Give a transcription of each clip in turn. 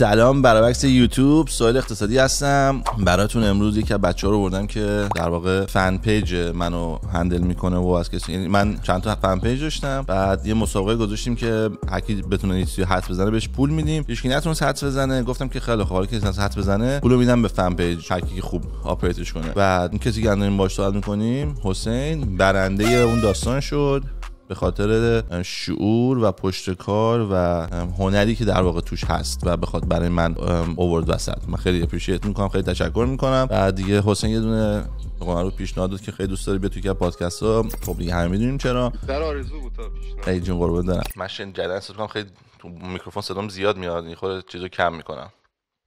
سلام برابکس یوتیوب سوال اقتصادی هستم براتون امروز یک از بچه ها رو بردم که در واقع فن پیج منو هندل میکنه و از کسی یعنی من چند تا فن پیج داشتم بعد یه مسابقه گذاشتیم که هرکی بتونه یه چیزی حد بزنه بهش پول میدیم هیچ نتونست حد بزنه گفتم که خیلی خوبه که نتونست حد بزنه پولو میدم به فن پیج هرکی خوب آپریتش کنه بعد اون کسی که این باش میکنیم حسین برنده اون داستان شد به خاطر شعور و پشت کار و هنری که در واقع توش هست و بخواد برای من اوورد وسط من خیلی اپریشیت میکنم خیلی تشکر میکنم و دیگه حسین یه دونه رو پیشنهاد داد که خیلی دوست داری به توی که پادکست ها خب دیگه همه میدونیم چرا در آرزو بود تا پیشنهاد ایجون جون دارم من جدن صدا خیلی تو میکروفون صدام زیاد میاد این خود رو کم میکنم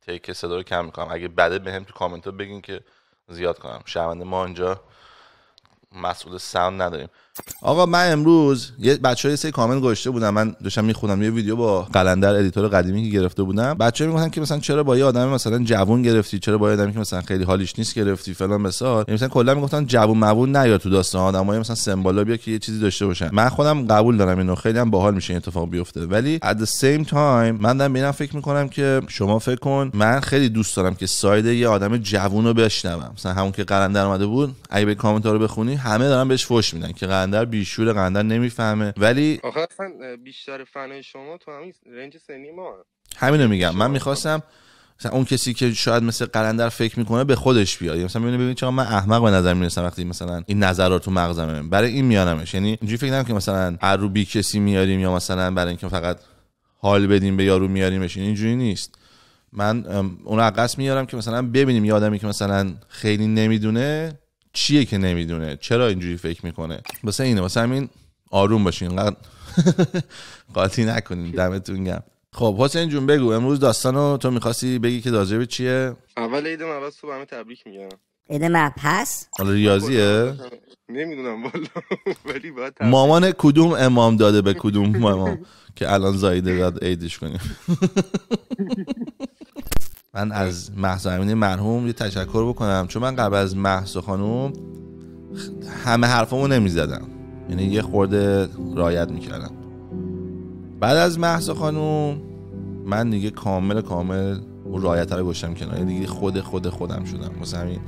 تیک صدا رو کم میکنم اگه بده بهم تو کامنت ها بگین که زیاد کنم شرمنده ما اینجا مسئول ساوند نداریم آقا من امروز یه بچه یه سری کامنت گذاشته بودم من داشتم میخونم یه ویدیو با قلندر ادیتور قدیمی که گرفته بودم بچه میگفتن که مثلا چرا با یه آدم مثلا جوون گرفتی چرا با یه آدمی که مثلا خیلی حالیش نیست گرفتی فلان مثلا یعنی مثلا کلا میگفتن جوون مبون نیا تو داستان های مثلا سمبالا بیا که یه چیزی داشته باشن من خودم قبول دارم اینو خیلی هم باحال میشه این اتفاق بیفته ولی at the same time من دارم میرم فکر میکنم که شما فکر کن من خیلی دوست دارم که ساید یه آدم جوون رو بشنوم مثلا همون که قلندر اومده بود اگه به کامنت ها رو بخونی همه دارن بهش فوش میدن که قندر بیشور قندر نمیفهمه ولی آخه اصلا بیشتر فن شما تو همین رنج سنی ما همینو میگم من میخواستم مثلا اون کسی که شاید مثل قلندر فکر میکنه به خودش بیاد یعنی مثلا ببینید ببین چرا من احمق به نظر میرسم وقتی مثلا این نظر رو تو مغزمه برای این میانمش یعنی اینجوری فکر نمیکنم که مثلا عروبی کسی میاریم یا مثلا برای اینکه فقط حال بدیم به یارو میاریمش یعنی اینجوری نیست من اون رو میارم که مثلا ببینیم یه آدمی که مثلا خیلی نمیدونه چیه که نمیدونه چرا اینجوری فکر میکنه واسه اینه واسه همین آروم باشین اینقدر قاطی نکنین دمتون گم خب حسین جون بگو امروز داستانو تو میخواستی بگی که به چیه اول عید مبعث تو همه تبریک میگم عید پس حالا ریاضیه نمیدونم والا ولی باید مامان کدوم امام داده به کدوم مام که الان زایده داد عیدش کنیم من از محسا امین مرحوم یه تشکر بکنم چون من قبل از محسا خانوم همه حرفامو نمیزدم یعنی یه خورده رایت میکردم بعد از محسا خانوم من دیگه کامل کامل اون رایت رو گشتم کنار یعنی دیگه خود خود خودم شدم واسه همین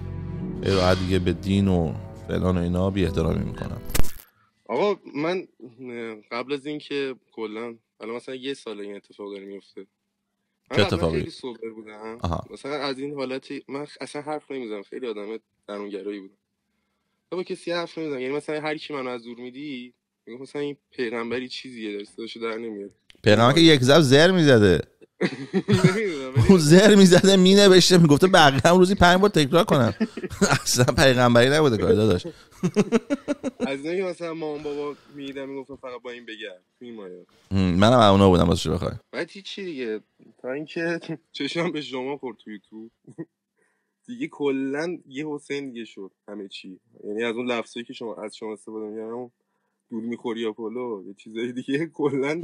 خیلی دیگه به دین و فلان و اینا بی احترامی میکنم آقا من قبل از اینکه کلا الان مثلا یه سال این اتفاق داره میفته چه آره، اتفاقی سوبر بودم آها. مثلا از این حالتی من اصلا حرف نمیزدم خیلی آدم درونگرایی بودم با کسی حرف نمیزدم یعنی مثلا هر کی منو از دور میدی میگفت مثلا این پیغمبری چیزیه در صداشو در نمیاد پیغمبر که یک زب زر میزده اون زر میزده می میگفته بقیه هم روزی پنج بار تکرار کنم. اصلا پیغمبری نبوده کار داداش از این مثلا مامان بابا میدم میگفتم فقط با این بگرد تو منم اونا بودم ازش بخوای بعد چی دیگه تا اینکه چشم به شما خورد توی تو دیگه کلا یه حسین دیگه شد همه چی یعنی از اون لفظایی که شما از شما استفاده میکنم دور میخوری یا پلو یه چیزایی دیگه کلا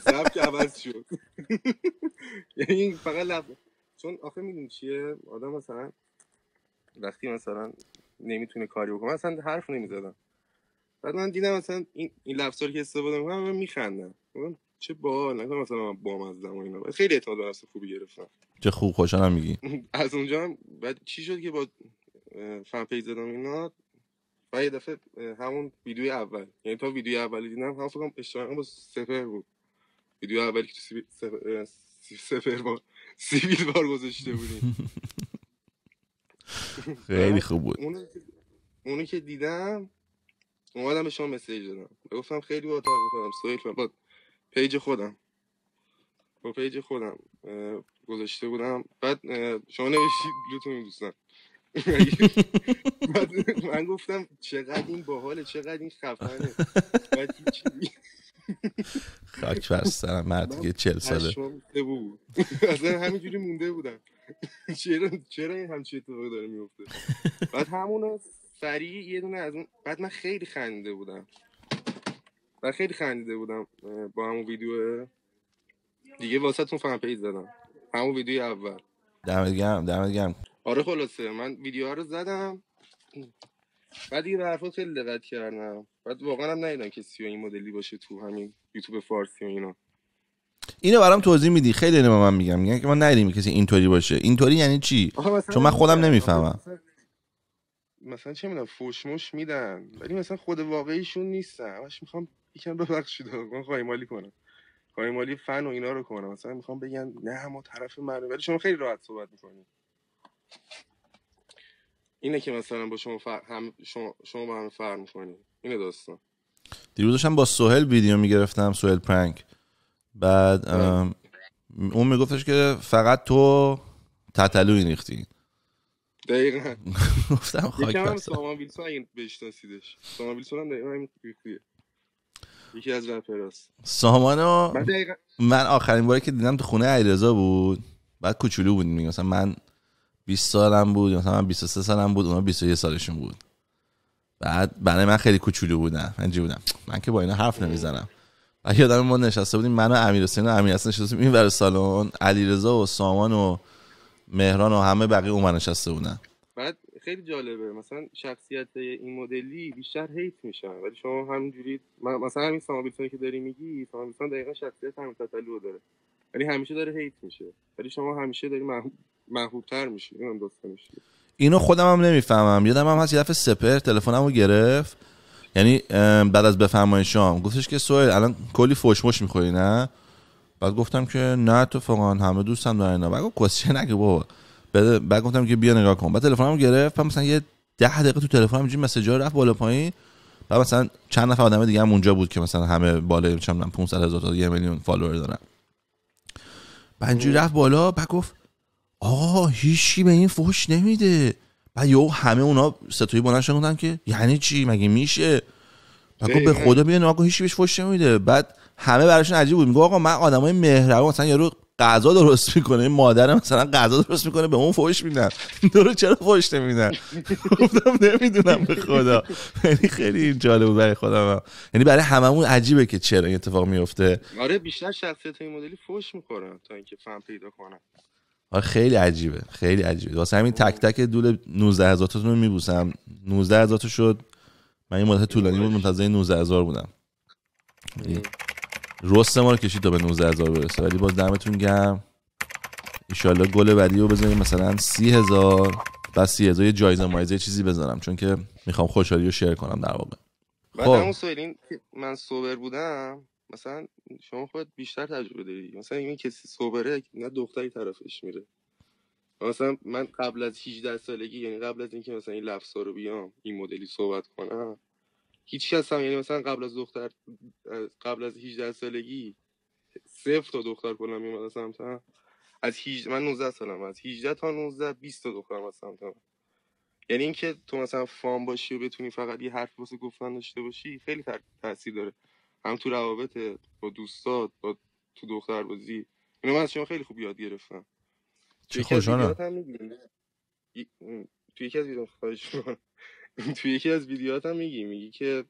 سبک عوض شد یعنی فقط لفظ چون آخه میدونی چیه آدم مثلا وقتی مثلا نمیتونه کاری بکنه اصلا حرف نمیزدم بعد من دیدم مثلا این این لفظاری که استفاده میکنم من میخندم چه با نکنم مثلا من بامزدم و اینا خیلی اعتماد به نفس خوبی گرفتم چه خوب خوشحالم میگی از اونجا هم بعد چی شد که با فن پیج زدم اینا و یه دفعه همون ویدیو اول یعنی تا ویدیو اولی دیدم هم فکرم اشتراکم با سپر بود ویدیو اولی که تو با سیویل بار گذاشته بودیم خیلی خوب بود اونو, که دیدم اومدم به شما مسیج دادم گفتم خیلی با اتاق سویل پیج خودم با پیج خودم گذاشته بودم بعد شما نوشتید لوتون دوستم من گفتم چقدر این باحاله چقدر این خفنه خاک بر سرم مرد دیگه چل ساله بود همینجوری مونده بودم چرا چرا این همچی اتفاقی داره میفته بعد همون سریع یه دونه از اون بعد من خیلی خندیده بودم و خیلی خندیده بودم با همون ویدیو دیگه واسه تون فهم پیج زدم همون ویدیو اول دمت گرم دمت گرم آره خلاصه من ویدیوها رو زدم بعد دیگه به حرفات خیلی دقت کردم بعد واقعا هم نیدن که سیو این مدلی باشه تو همین یوتیوب فارسی و اینا اینو برام توضیح میدی خیلی اینو من میگم میگن که ما ندیدیم کسی اینطوری باشه اینطوری یعنی چی چون من خودم نمیفهمم مثلا چه میدونم فوشموش میدن ولی مثلا خود واقعیشون نیستن همش میخوام یکم ببخشید من خواهی مالی کنم خواهی مالی فن و اینا رو کنم مثلا میخوام بگن نه ما طرف مردم ولی شما خیلی راحت صحبت میکنید اینه که مثلا با شما هم... شما, شما با هم فرق میکنید اینه داستان دیروز داشتم با سوهل ویدیو میگرفتم سوهل پرنک بعد آره. اون میگفتش که فقط تو تطلوی ریختی دقیقا گفتم خاک یکم هم سامان ویلسون اگه بشناسیدش سامان ویلسون هم دقیقا همین یکی از رپراست سامانو من, من آخرین باری که دیدم تو خونه علیرضا بود بعد کوچولو بودیم مثلا من 20 سالم بود مثلا من 23 سالم بود اونا 21 سالشون بود بعد برای من خیلی کوچولو بودن من بودم من که با اینا حرف نمیزنم و یادم ما نشسته بودیم من و امیر حسین و امیر حسین نشسته بودیم این سالن علیرضا و سامان و مهران و همه بقیه اون نشسته بودن بعد خیلی جالبه مثلا شخصیت این مدلی بیشتر هیت میشن ولی شما همینجوری مثلا همین سامابیلتون که داری میگی سامابیلتون دقیقا شخصیت همین تطلو داره ولی همیشه داره هیت میشه ولی شما همیشه داری محبوبتر میشی اینم دوست میشه اینو خودم هم نمیفهمم یادم هم هست یه دفعه سپر تلفنمو گرفت یعنی بعد از بفرمای شام گفتش که سوهل الان کلی فوشموش میخوری نه بعد گفتم که نه تو فقان همه دوستم دارن اینا بعد گفت نگه بابا بعد گفتم که بیا نگاه کن بعد تلفنمو گرفت بعد مثلا یه ده دقیقه تو تلفنم اینجوری مسیجا رفت بالا پایین بعد مثلا چند نفر آدم دیگه هم اونجا بود که مثلا همه بالا چم 500 هزار تا یه میلیون فالوور دارن بعد رفت بالا بعد گفت آقا هیچی به این فوش نمیده بعد یو همه اونا ستوی بلند شدن که یعنی چی مگه میشه بعد به خدا بیا آقا هیچی بهش فوش نمیده بعد همه براشون عجیب بود میگه آقا من آدمای مهربون مثلا یارو غذا درست میکنه این مثلا غذا درست میکنه به اون فوش میدن درو چرا فوش نمیدن گفتم نمیدونم به خدا یعنی خیلی جالب برای خودم یعنی برای هممون عجیبه که چرا این اتفاق میفته آره بیشتر شخصیت این مدلی فوش میخورن تا اینکه فهم پیدا کنن آره خیلی عجیبه خیلی عجیبه واسه همین تک تک دول 19 هزار رو میبوسم 19 هزار شد من این مدت طولانی بود منتظر 19 هزار بودم یعنی رست ما رو کشید تا به 19 هزار برسه ولی باز دمتون گرم ایشالله گل بعدی رو بزنیم مثلا 30 هزار و 30 هزار یه جایزه مایزه چیزی بزنم چون که میخوام خوشحالی رو شیر کنم در واقع خب. بعد اون سویلین من سوبر بودم مثلا شما خود بیشتر تجربه داری مثلا این کسی سوبره نه دختری طرفش میره مثلا من قبل از 18 سالگی یعنی قبل از اینکه مثلا این لفظا رو بیام این مدلی صحبت کنم هیچ کس هم یعنی مثلا قبل از دختر قبل از 18 سالگی صفر تا دختر کلا میومد از از 18 من 19 سالم از 18 تا 19 20 تا دختر از سمتم یعنی اینکه تو مثلا فام باشی و بتونی فقط یه حرف واسه گفتن داشته باشی خیلی تاثیر داره هم تو روابطت با دوستات با تو دختر بازی اینو من از شما خیلی خوب یاد گرفتم چه خوشحالم تو یکی از ویدیو خواهش تو یکی از ویدیوهات هم میگی میگی که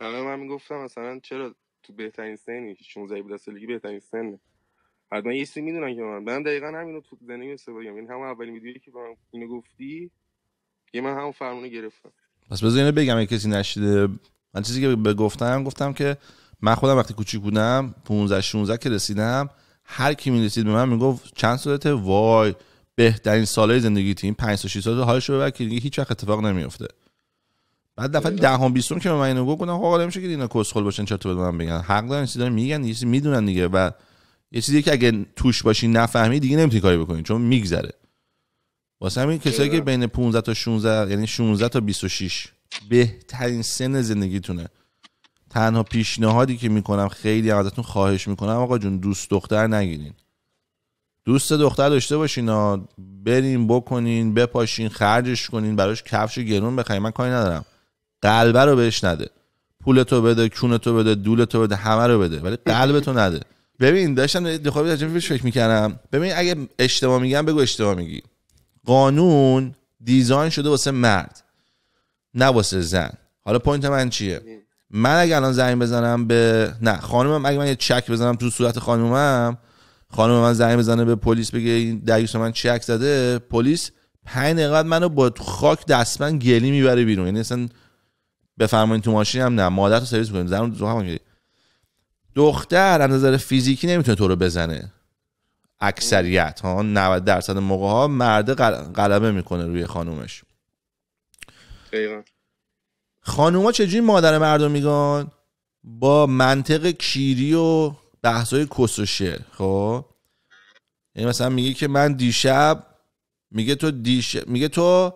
همه من میگفتم مثلا چرا تو بهترین سنی 16 بوده سالگی بهترین سنه حتما یه سی میدونن که من من دقیقا همینو تو زندگی سواری یعنی همون اولین ویدیویی که من اینو گفتی یه من همون فرمونو گرفتم پس بذار اینو بگم اگه کسی نشیده من چیزی که به گفتم گفتم که من خودم وقتی کوچیک بودم 15 16 که رسیدم هر کی رسید به من میگفت چند سالته وای بهترین ساله زندگی تیم 5 تا 6 سال حالش رو ببر که دیگه هیچ وقت اتفاق نمیفته بعد دفعه بله. دهم 20 که به من اینو گفت گفتم آقا نمیشه که اینا کسخل باشن چطور تو به من بگن حق دارن چیزا میگن یه چیزی میدونن دیگه و یه چیزی که اگه توش باشی نفهمی دیگه نمیتونی کاری بکنی چون میگذره واسه همین کسایی که بین 15 تا 16 یعنی 16 تا 26 بهترین سن زندگیتونه تنها پیشنهادی که میکنم خیلی ازتون خواهش میکنم آقا جون دوست دختر نگیرین دوست دختر داشته باشین ها برین بکنین بپاشین خرجش کنین براش کفش گرون بخرین من کاری ندارم قلبه رو بهش نده تو بده تو بده تو بده همه رو بده ولی قلبتو نده ببین داشتم دخوابی داشتم بهش فکر میکردم ببین اگه اشتباه میگم بگو اشتباه میگی قانون دیزاین شده واسه مرد نه واسه زن حالا پوینت من چیه من اگه الان زنگ بزنم به نه خانمم اگه من یه چک بزنم تو صورت خانمم خانم من زنگ بزنه به پلیس بگه این من چک زده پلیس پنج دقیقه منو با خاک دستمن گلی میبره بیرون یعنی اصلا بفرمایید تو ماشین هم نه مادر تو سرویس کنیم زن رو هم دختر از نظر فیزیکی نمیتونه تو رو بزنه اکثریت ها 90 درصد موقع ها مرد غلبه میکنه روی خانومش دقیقا خانوما چجوری مادر مردم میگن با منطق کیری و بحثای کس و خب یعنی مثلا میگه که من دیشب میگه تو دیشب میگه تو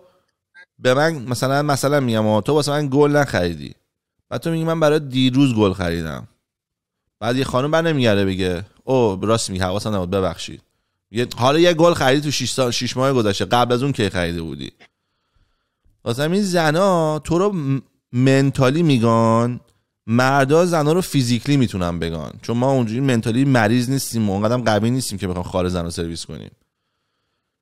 به من مثلا مثلا میگم تو واسه من گل نخریدی بعد تو میگی من برای دیروز گل خریدم بعد یه خانم بر نمیگره بگه او راست میگه حواسم نبود ببخشید حالا یه گل خریدی تو 6 ماه گذشته قبل از اون که خریده بودی واسه این زنا تو رو منتالی میگن مردا زنا رو فیزیکلی میتونن بگن چون ما اونجوری منتالی مریض نیستیم و اونقدر قوی نیستیم که بخوام خار زنا سرویس کنیم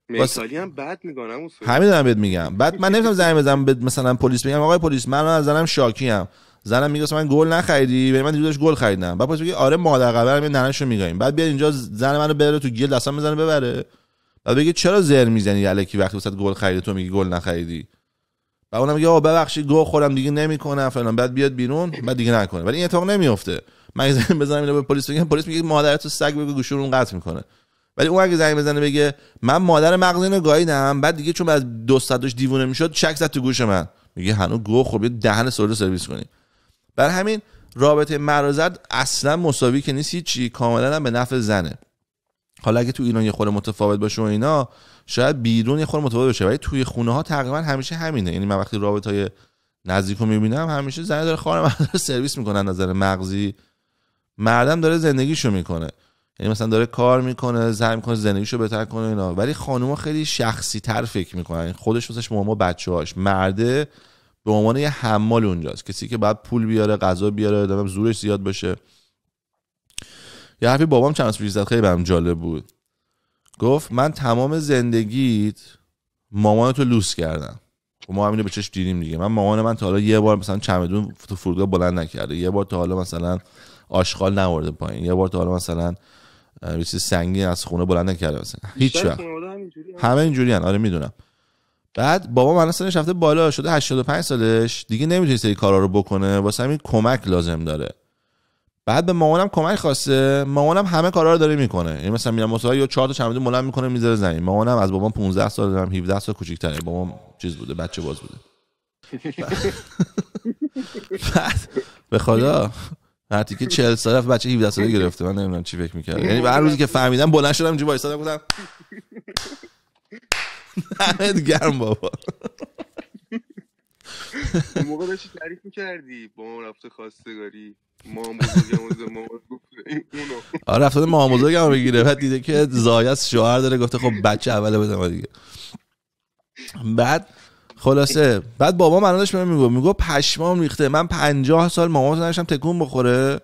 منتالی هم بد میگن هم همین بهت میگم بعد من نمیتونم زنگ بزنم به مثلا پلیس بگم آقای پلیس من از زنم شاکی ام زنم میگه من گل نخریدی به یعنی من دیروزش گل خریدم بعد پلیس میگه آره مادر من ننشو میگاییم بعد بیا اینجا زن منو ببره تو گل دستم بزنه ببره بعد بگه چرا زر میزنی الکی وقتی وسط گل خریدی تو میگی گل نخریدی و اونم میگه آقا ببخشید گو خورم دیگه نمیکنه، فلان بعد بیاد بیرون بعد دیگه نکنه ولی این اتفاق نمیفته من زنگ بزنم اینو به پلیس بگم پلیس میگه مادرت تو سگ بگو گوشون اون قطع میکنه ولی اون اگه زنگ بزنه بگه من مادر مغزین گاییدم بعد دیگه چون از دو صدش دیوونه میشد شک زد تو گوش من میگه هنوز گو خب دهن سولو سرویس کنی بر همین رابطه مرازت اصلا مساوی که نیست چی کاملا به نفع زنه حالا اگه تو ایران یه خورده متفاوت باشه و اینا شاید بیرون یه خورده متفاوت بشه ولی توی خونه ها تقریبا همیشه همینه یعنی من وقتی رابط های نزدیک رو میبینم همیشه زنه داره خواهر مرد رو سرویس میکنه نظر مغزی مردم داره زندگیشو میکنه یعنی مثلا داره کار میکنه زنگ میکنه زندگیشو بهتر کنه اینا ولی خانوما خیلی شخصی تر فکر میکنن یعنی خودش واسش ماما هاش مرده به عنوان یه حمال اونجاست کسی که بعد پول بیاره غذا بیاره دادم زورش زیاد بشه. یه حرفی بابام چند سال خیلی بهم جالب بود گفت من تمام زندگیت تو لوس کردم و خب ما همینو به چشم دیدیم دیگه من مامان من تا حالا یه بار مثلا چمدون تو فرودگاه بلند نکرده یه بار تا حالا مثلا آشغال نورده پایین یه بار تا حالا مثلا ریسی سنگی از خونه بلند نکرده مثلا هیچ وقت همه اینجوری آره میدونم بعد بابا من سنش رفته بالا شده 85 سالش دیگه نمیتونه سری کارا رو بکنه واسه همین کمک لازم داره بعد به مامانم کمک خواسته مامانم همه کارا رو داره میکنه یعنی مثلا میرم مصاحبه یا چهار تا چمدون بلند میکنه میذاره زمین مامانم از بابام 15 سال دارم 17 سال کوچیک‌تره بابام چیز بوده بچه باز بوده بعد به خدا حتی که 40 سال بچه 17 ساله گرفته من نمیدونم چی فکر میکرد یعنی هر روزی که فهمیدم بلند شدم اینجوری وایسادم گفتم دمت گرم بابا اون موقع داشتی تعریف میکردی با ما رفته خواستگاری ما بزرگم آره رفته ما بگیره بعد دیده که زایست شوهر داره گفته خب بچه اوله بده دیگه بعد خلاصه بعد بابا من داشت بهم میگو پشمام ریخته من پنجاه سال تو نداشتم تکون بخوره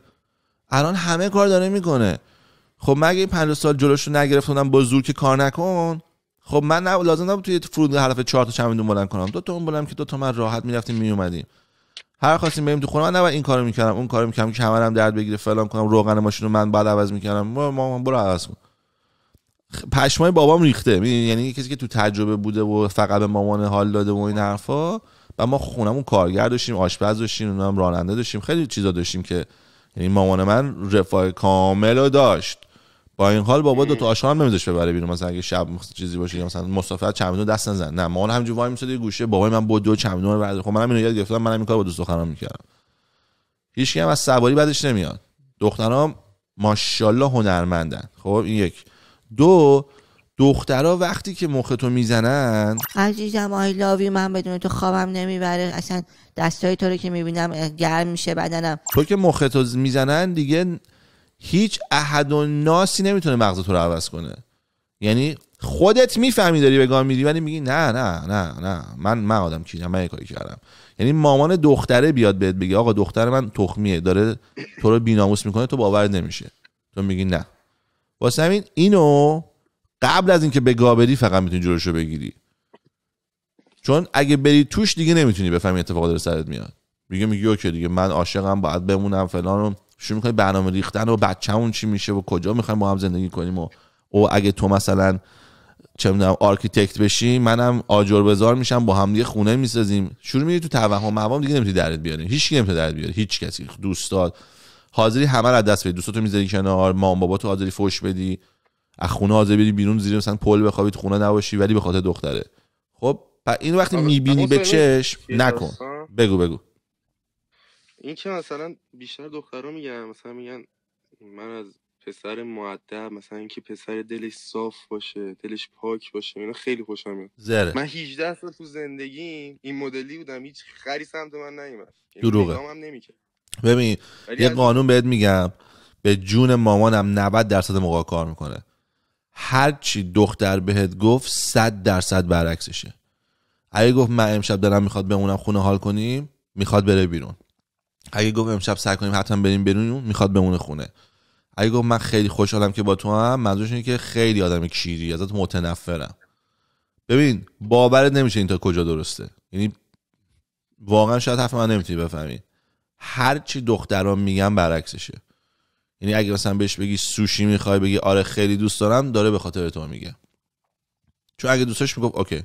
الان همه کار داره میکنه خب مگه این پنجاه سال جلوشو نگرفتونم با زور که کار نکن خب من لازم نبود توی فرود حرف چهار تا چمدون بلند کنم دو تا اون بلند که دو تا من راحت میرفتیم میومدیم هر خواستیم بریم تو خونه من نباید این کارو میکردم اون کارو میکردم که کمرم درد بگیره فلان کنم روغن ماشین رو من بعد عوض میکردم ما ما برو عوض کن پشمای بابام ریخته یعنی کسی که تو تجربه بوده و فقط به مامان حال داده و این حرفا و ما خونمون کارگر داشتیم آشپز داشتیم اونم راننده داشتیم خیلی چیزا داشتیم که یعنی مامان من رفاه کامل داشت با این حال بابا دو تا آشغال هم ببره بیرون مثلا اگه شب چیزی باشه یا مثلا مصطفیت چمدون دست نزن نه ما همینجوری وای شده گوشه بابای من بود دو چمدون رو من خب منم اینو یاد گرفتم منم این کارو با دوست دخترم میکردم هیچ هم از سواری بدش نمیاد دخترام ماشاءالله هنرمندن خب این یک دو دخترها وقتی که مخ تو میزنن عزیزم آی لاوی من بدون تو خوابم نمیبره اصلا دستای تو رو که میبینم گرم میشه بدنم تو که مخ تو میزنن دیگه هیچ احد و ناسی نمیتونه مغز تو رو عوض کنه یعنی خودت میفهمی داری به گام میری ولی میگی نه نه نه نه من من آدم کیرم من یه کاری کردم یعنی مامان دختره بیاد بهت بگه آقا دختر من تخمیه داره تو رو بیناموس میکنه تو باور نمیشه تو میگی نه واسه همین اینو قبل از اینکه به گابری فقط میتونی جلوشو بگیری چون اگه بری توش دیگه نمیتونی بفهمی اتفاق داره سرت میاد میگه میگی اوکی دیگه من عاشقم باید بمونم فلانم شروع میخوای برنامه ریختن و بچه‌مون چی میشه و کجا میخوایم ما هم زندگی کنیم و او اگه تو مثلا چه میدونم آرکیتکت بشی منم آجر بزار میشم با هم دیگه خونه میسازیم شروع میری تو توهم عوام دیگه نمیتونی درد بیاری هیچ کی نمیتونه درد بیاره هیچ کسی دوستات حاضری همه رو دست بدی دوستاتو میذاری کنار مام بابا تو حاضری فوش بدی از خونه حاضر بری بیرون زیر مثلا پل بخوابید خونه نباشی ولی به خاطر دختره خب این وقتی میبینی به چش نکن بگو بگو این که مثلا بیشتر دخترها میگن مثلا میگن من از پسر معدب مثلا اینکه پسر دلش صاف باشه دلش پاک باشه اینا خیلی خوشم میاد من 18 سال تو زندگی این مدلی بودم هیچ خری سمت من نیومد یعنی دروغه هم ببین یه قانون بهت میگم به جون مامانم 90 درصد موقع کار میکنه هرچی دختر بهت گفت 100 درصد برعکسشه اگه گفت من امشب دارم میخواد بمونم خونه حال کنیم میخواد بره بیرون اگه گفت امشب سعی کنیم حتما بریم بیرون میخواد بمونه خونه اگه گفت من خیلی خوشحالم که با تو هم منظورش اینه که خیلی آدم کیری ازت متنفرم ببین باورت نمیشه این تا کجا درسته یعنی واقعا شاید حرف من نمیتونی بفهمی هر چی دختران میگن برعکسشه یعنی اگه مثلا بهش بگی سوشی میخوای بگی آره خیلی دوست دارم داره به خاطر تو میگه چون اگه دوستش میگفت اوکی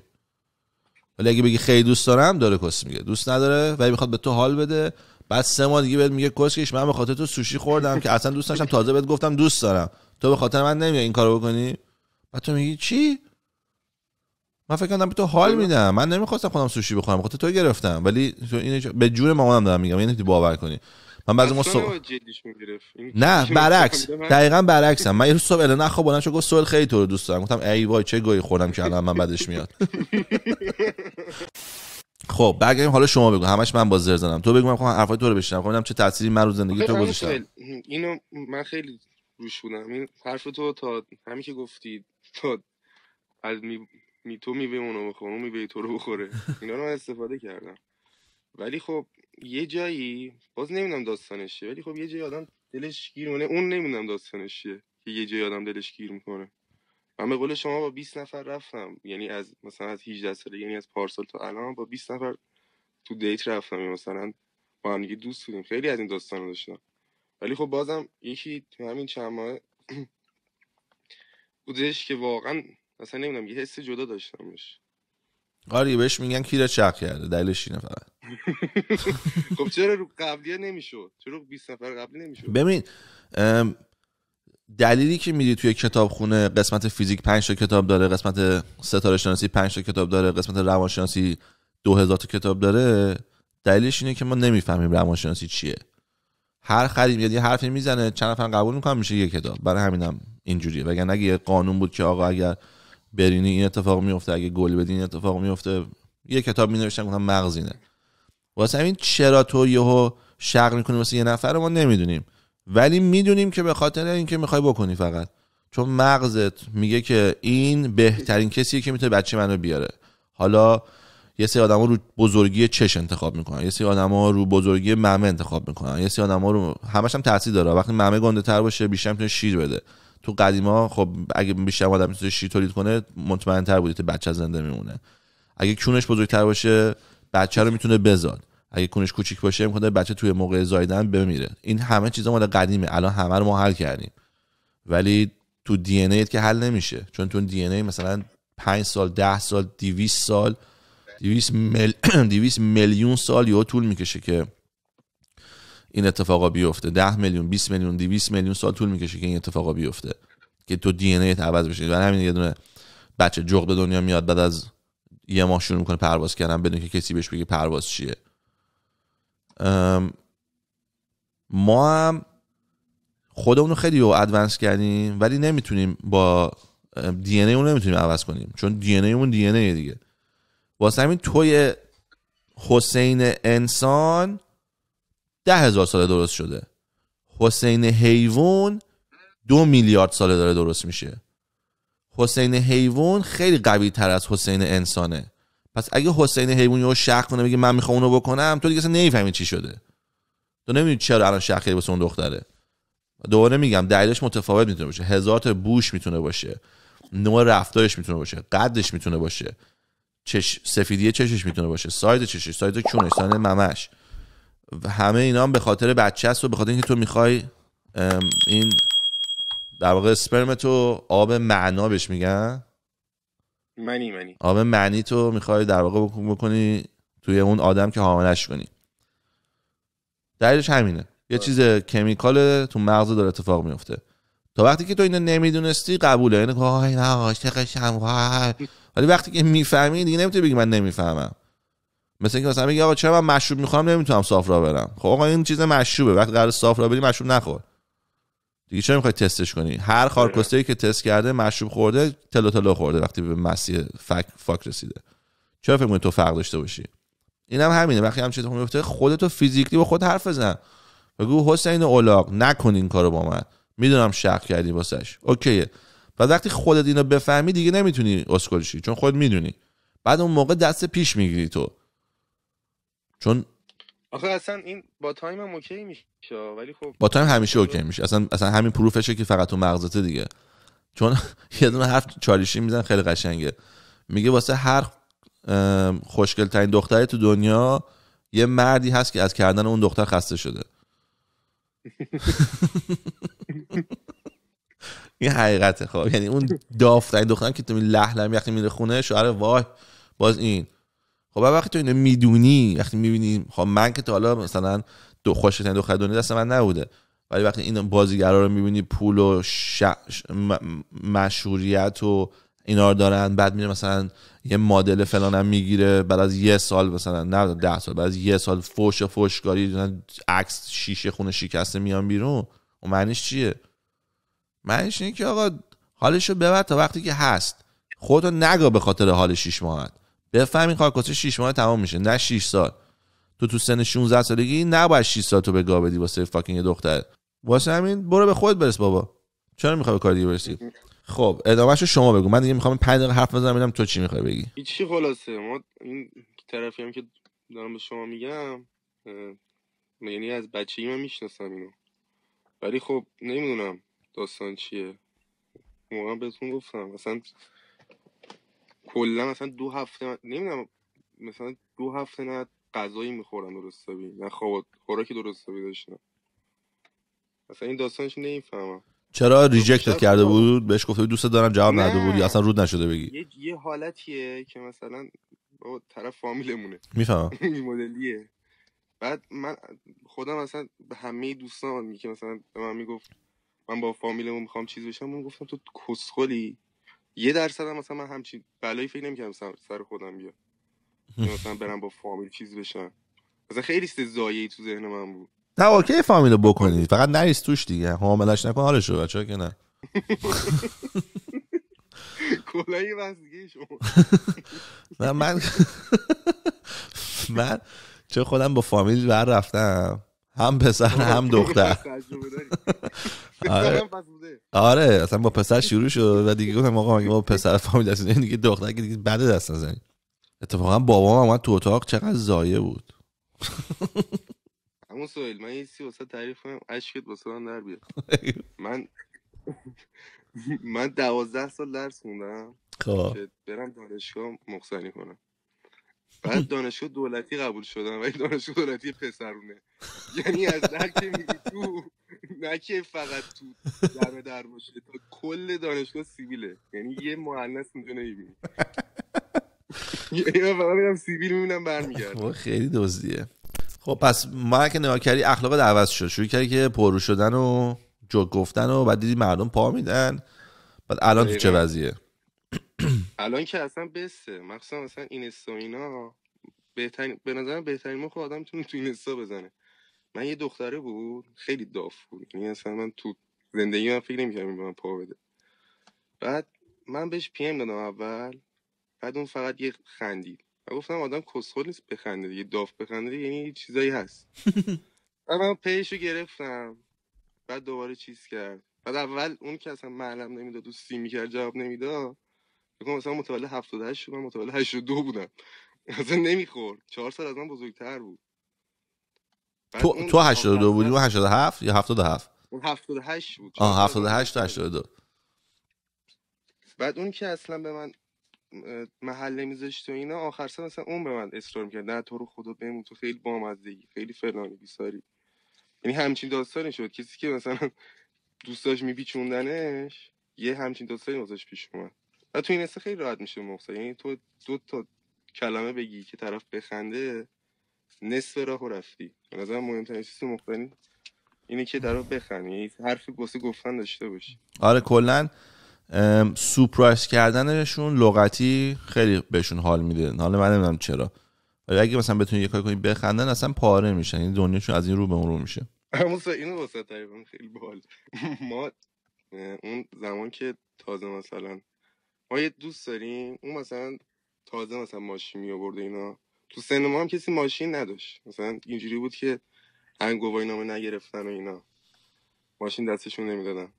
ولی اگه بگی خیلی دوست دارم داره کس میگه دوست نداره ولی میخواد به تو حال بده بعد سه ماه دیگه بهت میگه کسکش من به خاطر تو سوشی خوردم که اصلا دوست داشتم تازه بهت گفتم دوست دارم تو به خاطر من نمیای این کارو بکنی بعد تو میگی چی من فکر کردم تو حال میدم من نمیخواستم خودم سوشی بخورم خاطر تو گرفتم ولی تو به جور مامانم دارم میگم یعنی باور کنی من بعضی ما صبح نه برعکس دقیقا برعکسم من یه روز صبح الان خواب بلند شد گفت سوال خیلی تو رو دوست دارم گفتم ای وای چه گویی خوردم که الان من بدش میاد خب بگیم حالا شما بگو همش من باز زر تو بگو من خواهم حرفای تو رو بشنم خب چه تأثیری من رو زندگی تو گذاشتم اینو من خیلی روش بودم این حرف تو تا همین که گفتی تا از می, می تو میوه اونو بخوره اون میوه تو رو بخوره اینا رو من استفاده کردم ولی خب یه جایی باز نمیدونم داستانشه ولی خب یه جایی آدم دلش گیر اون نمیدونم داستانش که یه جایی آدم دلش گیر میکنه من به قول شما با 20 نفر رفتم یعنی از مثلا از 18 ساله یعنی از پارسال تا الان با 20 نفر تو دیت رفتم یعنی مثلا با هم دیگه دوست بودیم خیلی از این رو داشتم ولی خب بازم یکی تو همین چند ماه بودش که واقعا مثلا نمیدونم یه حس جدا داشتمش آره بهش میگن کیره چق کرده دلیلش اینه فقط خب چرا رو قبلیه نمیشد چرا 20 نفر قبلی نمیشد ببین دلیلی که میری توی خونه قسمت فیزیک 5 تا کتاب داره قسمت ستاره شناسی 5 تا کتاب داره قسمت روانشناسی 2000 تا کتاب داره دلیلش اینه که ما نمیفهمیم روانشناسی چیه هر خریم یعنی یه حرفی میزنه چند نفر قبول میکنن میشه یه کتاب برای همینم اینجوریه وگرنه نگه یه قانون بود که آقا اگر برینی این اتفاق میفته اگه گل بدین این اتفاق میفته یه کتاب نوشتن گفتم مغزینه واسه همین چرا تو یهو شق میکنی واسه یه نفر ما نمیدونیم ولی میدونیم که به خاطر اینکه میخوای بکنی فقط چون مغزت میگه که این بهترین کسیه که میتونه بچه منو بیاره حالا یه سری آدما رو بزرگی چش انتخاب میکنن یه سری آدما رو بزرگی ممه انتخاب میکنن یه سری آدما رو همش هم تاثیر داره وقتی ممه گنده تر باشه بیشتر میتونه شیر بده تو قدیما خب اگه بیشتر آدم میتونه شیر تولید کنه مطمئن تر بودی که بچه زنده میمونه اگه کونش بزرگتر باشه بچه رو میتونه بزاد اگه کونش کوچیک باشه امکان داره بچه توی موقع زایدن بمیره این همه چیزا مال قدیمه الان همه رو ما حل کردیم ولی تو دی ان که حل نمیشه چون تو دی ان مثلا 5 سال 10 سال 200 سال 200 مل... میلیون سال یا طول میکشه که این اتفاقا بیفته 10 میلیون 20 میلیون 200 میلیون سال طول میکشه که این اتفاقا بیفته که تو دی ان عوض بشه و همین یه دونه بچه جغد به دنیا میاد بعد از یه ماه شروع میکنه پرواز کردن بدون که کسی بهش بگه پرواز چیه ما هم خودمون رو خیلی رو ادوانس کردیم ولی نمیتونیم با دی ای اون نمیتونیم عوض کنیم چون دی ای اون دی ای دیگه واسه همین توی حسین انسان ده هزار ساله درست شده حسین حیوان دو میلیارد ساله داره درست میشه حسین حیوان خیلی قوی تر از حسین انسانه پس اگه حسین حیونی رو شک کنه میگه من میخوام اونو بکنم تو دیگه اصلا نمیفهمی چی شده تو نمیدونی چرا الان شق واسه اون دختره دوباره میگم دلیلش متفاوت میتونه باشه هزار تا بوش میتونه باشه نوع رفتارش میتونه باشه قدش میتونه باشه چش سفیدی چشش میتونه باشه ساید چشش ساید کونش ساید ممش و همه اینا هم به خاطر بچه است و به خاطر اینکه تو میخوای این در واقع اسپرم آب معنا بهش میگن منی منی آب منی تو میخوای در واقع بکنی توی اون آدم که حاملش کنی دلیلش همینه یه چیز کمیکال تو مغز داره اتفاق میفته تا وقتی که تو اینو نمیدونستی قبوله یعنی نه عاشقشم ولی وقتی که میفهمی دیگه نمیتونی بگی من نمیفهمم مثل اینکه مثلا بگی آقا چرا من مشروب میخوام نمیتونم را برم خب آقا این چیز مشروبه وقتی قرار صافرا بری مشروب نخور دیگه چرا میخوای تستش کنی هر ای آره. که تست کرده مشروب خورده تلو تلو خورده وقتی به مسیح فک فاک رسیده چرا فکر تو فرق داشته باشی اینم هم همینه وقتی همچین چیزی میفته خودتو فیزیکلی با خود حرف بزن بگو حسین اولاق نکن این کارو با من میدونم شک کردی واسش اوکیه و وقتی خودت اینو بفهمی دیگه نمیتونی اسکلشی چون خود میدونی بعد اون موقع دست پیش میگیری تو چون آخه اصلا این با تایم هم اوکی میشه ولی خب با تایم همیشه اوکی میشه اصلا اصلا همین پروفشه که فقط تو مغزته دیگه چون یه دونه حرف چالیشی میزن خیلی قشنگه میگه واسه هر خوشگل ترین دختری تو دنیا یه مردی هست که از کردن اون دختر خسته شده این حقیقته خب یعنی اون دافترین دختر که تو لحلم وقتی میره خونه شوهر وای باز این خب وقتی تو اینو میدونی وقتی میبینی خب من که تا حالا مثلا دو خوشتن دو خدونی دست من نبوده ولی وقتی این بازیگرا رو میبینی پول و ش... مشهوریت و اینا رو دارن بعد میره مثلا یه مدل فلانم میگیره بعد از یه سال مثلا نه ده سال بعد از یه سال فوش و فوشکاری عکس شیشه خونه شکسته میان بیرون و خب، معنیش چیه معنیش اینه که آقا حالشو ببر تا وقتی که هست خودتو نگا به خاطر حال شیش ماهت بفهمین کارکاسه 6 ماه تمام میشه نه 6 سال تو تو سن 16 سالگی نباید 6 سال تو به گا بدی واسه فاکینگ دختر واسه همین برو به خود برس بابا چرا میخوای به کار دیگه برسی خب ادامهشو شما بگو من دیگه میخوام 5 دقیقه حرف بزنم ببینم تو چی میخوای بگی چی خلاصه ما این طرفی هم که دارم به شما میگم یعنی از بچگی من میشناسم اینو ولی خب نمیدونم داستان چیه موقعا بهتون گفتم مثلا کلا مثلا دو هفته نمیدونم مثلا دو هفته نه غذایی میخورم درست بی نه خواب خوراکی درست بی داشتم مثلا این داستانش نمیفهمم چرا خب ریجکتت کرده خب بود بهش گفته دوست دارم جواب نده بودی اصلا رود نشده بگی یه, حالتیه که مثلا با طرف فامیلمونه میفهمم این مدلیه بعد من خودم مثلا به همه دوستان که مثلا به من میگفت من با فامیلمون میخوام چیز بشم من گفتم تو کسخلی یه درصد هم مثلا من همچین بلایی فکر نمیکنم سر خودم بیا مثلا برم با فامیل چیز بشن مثلا خیلی زایی تو ذهن من بود نه اوکی فامیلو بکنید فقط نریس توش دیگه حاملش نکن رو بچه که نه من من چه خودم با فامیل بر رفتم هم پسر هم دختر آره آره اصلا با پسر شروع شد و دیگه گفتم آقا ما پسر فامیل هستیم دیگه دختر که دیگه بده دست نزنید اتفاقا بابام اومد تو اتاق چقدر زایه بود همون سویل من یه سی واسه تعریف کنم اشکت واسه من در بیاد من من دوازده سال درس خوندم خب برم دانشگاه مخصنی کنم بعد دانشگاه دولتی قبول شدم ولی دانشگاه دولتی پسرونه یعنی از نکه میگی تو نکه فقط تو در در باشه تا کل دانشگاه سیبیله یعنی یه مهندس اونجا نمیبینی یعنی فقط میرم سیبیل میبینم برمیگردم خیلی دزدیه خب پس ما که نگاه کردی اخلاق عوض شد شروع کردی که پرو شدن و جوک گفتن و بعد دیدی مردم پا میدن بعد الان تو چه وضعیه الان که اصلا بسه مخصوصا اصلا اینستا اینا بهترین به نظرم بهترین مخ آدم تو تو اینستا بزنه من یه دختره بود خیلی داف بود یعنی اصلا من تو زندگی من فکر نمی‌کردم به من پا بده بعد من بهش پی ام دادم اول بعد اون فقط یه خندید و گفتم آدم کسخل نیست بخنده یه داف بخنده یعنی چیزایی هست بعد من پیشو گرفتم بعد دوباره چیز کرد بعد اول اون که اصلا معلم نمیداد و سی میکرد جواب نمیداد بکنم مثلا متولد 78 من متولد 82 بودم اصلا نمیخور چهار سال از من بزرگتر بود تو تو 82 بودی و 87 یا 77 اون 78 بود آه 78 تا 82 بعد اون که اصلا به من محله میذاشت و اینا آخر سر مثلا اون به من اصرار میکرد نه تو رو خدا بمون تو خیلی بامزدگی خیلی فلانی بیساری یعنی همچین داستانی شد کسی که مثلا دوستاش میبیچوندنش میپیچوندنش یه همچین داستانی واسش پیش اومد و تو این خیلی راحت میشه مبتلا یعنی تو دو تا کلمه بگی که طرف بخنده نصف راه رفتی به نظر مهمترین چیز مبتنی اینه که طرف بخنی یعنی حرفی واسه گفتن داشته باشی آره کلا سپرایز کردنشون لغتی خیلی بهشون حال میده حالا من نمیدونم چرا اگه مثلا بتونی یک کاری کنی بخندن اصلا پاره میشن این یعنی دنیاشون از این رو به اون رو میشه اینو واسه خیلی بال ما اون زمان که تازه مثلا ما یه دوست داریم اون مثلا تازه مثلا ماشین می آورد اینا تو سن ما هم کسی ماشین نداشت مثلا اینجوری بود که انگوای نامه نگرفتن و اینا ماشین دستشون نمیدادن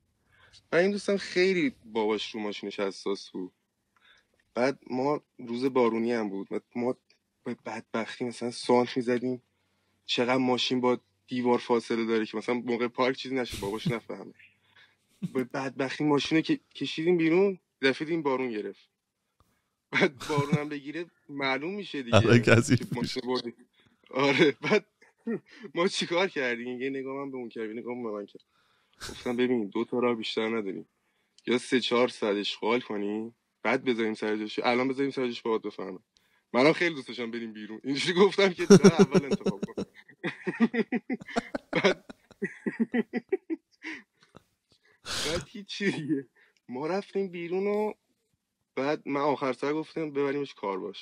و این دوستم خیلی باباش رو ماشینش حساس بود بعد ما روز بارونی هم بود ما به بدبختی مثلا سانت میزدیم چقدر ماشین با دیوار فاصله داره که مثلا موقع پارک چیزی نشه باباش نفهمه به بدبختی ماشین رو کشیدیم بیرون دفعه این بارون گرفت بعد هم بگیره معلوم میشه دیگه کسی آره بعد ما چیکار کردیم یه نگاه من به اون کرد نگاه من به من کرد گفتم ببین دو تا راه بیشتر نداریم یا سه چهار ساعت اشغال کنیم بعد بذاریم سر جاش الان بذاریم سر جاش باهات بفهمم منم خیلی دوست داشتم بریم بیرون اینجوری گفتم که اول انتخاب کن بعد بعد هیچی ما رفتیم بیرون و بعد من آخر سر گفتم ببریمش کار باش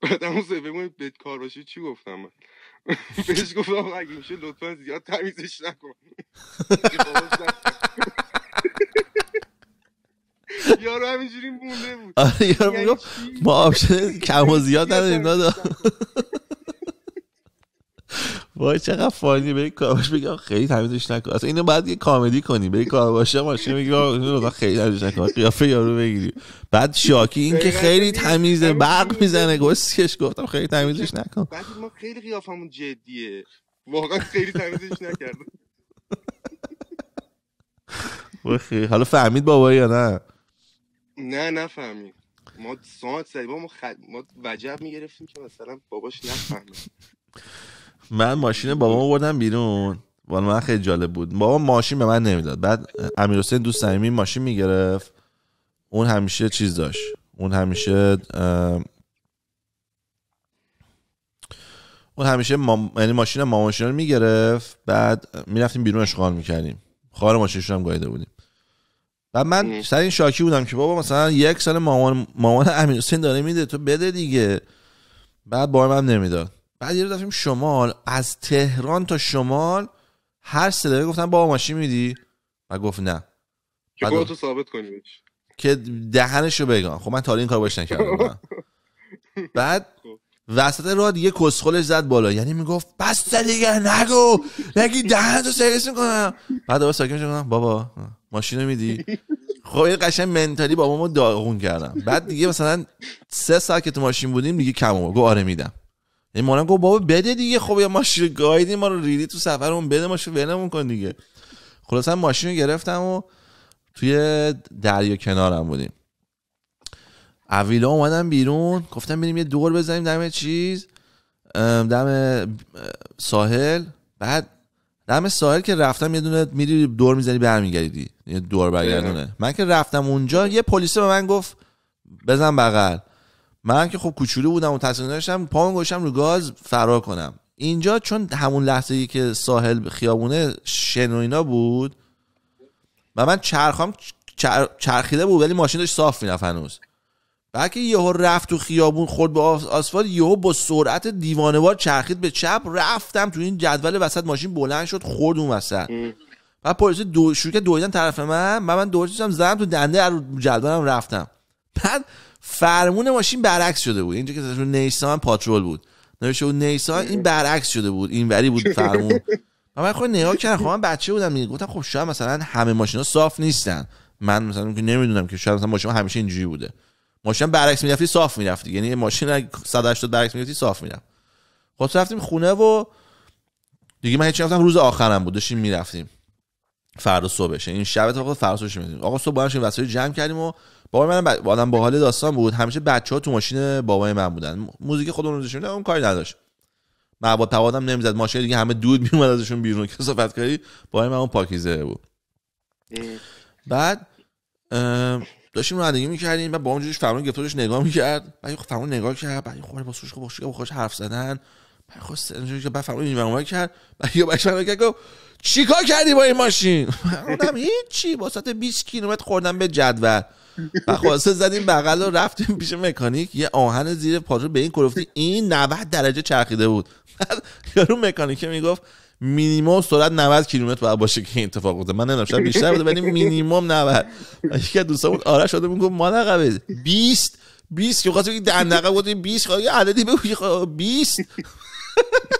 بعد همون سه بد کار باشی چی گفتم من بهش گفتم اگه میشه لطفا زیاد تمیزش نکن یارو همینجوری مونده بود آره یارو یعنی میگفت ما کم و زیاد نداریم دادا وای چقدر فانی بری کارواش بگی خیلی تمیزش نکن اصلا اینو بعد یه کامیدی کنی بری کارواش ماشین میگی آقا خیلی تمیزش نکن قیافه یارو بگیری بعد شاکی این که خیلی تمیزه برق میزنه گسکش گفتم خیلی تمیزش نکن بعد ما خیلی قیافمون جدیه واقعا خیلی تمیزش نکردم خیلی حالا فهمید بابا یا نه نه فهمید ما ساعت سریبا ما, ما وجب میگرفتیم که مثلا باباش نفهمید من ماشین بابام بردم بیرون والا من خیلی جالب بود بابا ماشین به من نمیداد بعد امیر حسین دوست صمیمی ماشین میگرفت اون همیشه چیز داشت اون همیشه اون همیشه ما... یعنی ماشین ماماشین رو میگرفت بعد میرفتیم بیرون اشغال میکردیم خواهر ماشینشون هم گایده بودیم بعد من سر این شاکی بودم که بابا مثلا یک سال مامان مامان امیر داره میده تو بده دیگه بعد با هم نمیداد بعد یه روز رفتیم شمال از تهران تا شمال هر صدایی گفتن با ماشین میدی و گفت نه که تو ثابت کنیش که دهنشو بگم خب من تا این کار باش نکردم بعد خب. وسط راه یه کسخلش زد بالا یعنی میگفت بس دیگه نگو نگی دهن تو سرویس میکنم بعد دوباره ساکن میشه بابا ماشینو میدی خب این قشنگ منتالی بابامو داغون کردم بعد دیگه مثلا سه ساکت ماشین بودیم دیگه کم گفت آره میدم یعنی این مولانا گفت بابا بده دیگه خب یا ماشین گایدی ما رو ریدی تو سفرمون بده ماشین ولمون کن دیگه خلاصا ماشین رو گرفتم و توی دریا کنارم بودیم اویلا اومدم بیرون گفتم بریم یه دور بزنیم دم چیز دم ساحل بعد دم ساحل که رفتم یه دونه میری دور میزنی برمیگردی یه دور برگردونه من که رفتم اونجا یه پلیس به من گفت بزن بغل من که خب کوچولو بودم و تصمیم داشتم پام گوشم رو گاز فرار کنم اینجا چون همون لحظه ای که ساحل خیابونه شن و اینا بود و من چرخام چر... چرخیده بود ولی ماشین داشت صاف میرفت هنوز بعد که یهو رفت تو خیابون خورد به آسفالت یهو با سرعت دیوانوار چرخید به چپ رفتم تو این جدول وسط ماشین بلند شد خورد اون وسط بعد پلیس دو شروع دویدن طرف من من, من دور زدم تو دنده رو جدولم رفتم بعد فرمون ماشین برعکس شده بود اینجا که نیسان پاترول بود نوشته بود نیسان این برعکس شده بود این وری بود فرمون و من خود نگاه کردم خب من بچه بودم دیگه گفتم خب شاید مثلا همه ماشینا صاف نیستن من مثلا نمیدونم که شاید مثلا ماشین همیشه اینجوری بوده ماشین برعکس میرفتی صاف میرفتی یعنی ماشین 180 برعکس میرفتی صاف میرفت خب رفتیم خونه و دیگه من هیچ گفتم روز آخرم بود داشتیم میرفتیم فردا صبحش این شب تا فردا صبحش میرفتیم آقا صبح باهاش وسایل جمع کردیم و بابای من با... آدم باحال داستان بود همیشه بچه ها تو ماشین بابای من بودن موزیک خودمون رو داشتیم اون کاری نداشت مواد توادم نمیزد ماشین دیگه همه دود میومد ازشون بیرون کسافت کاری بابای من اون پاکیزه بود بعد داشتیم رانندگی میکردیم و با اونجوریش فرمان گفتوش نگاه میکرد بعد فرمان نگاه کرد بعد خورد با سوش با خوش حرف زدن بعد خواست اینجوری که بعد فرمان برنامه کرد بعد یه بچه چیکار کردی با این ماشین؟ اونم هیچی واسط 20 کیلومتر خوردم به جدول و خلاصه خب، زدیم بغل و رفتیم پیش مکانیک یه آهن زیر پاتو به این کلفتی این 90 درجه چرخیده بود بعد یارو مکانیکه میگفت مینیمم سرعت 90 کیلومتر باید باشه که این اتفاق افتاد من نمیدونم شاید بیشتر بوده ولی مینیمم 90 یکی از دوستامون آره شده میگفت ما نقبه 20 20 که خاطر دندقه بود 20 خواهی عددی بگو 20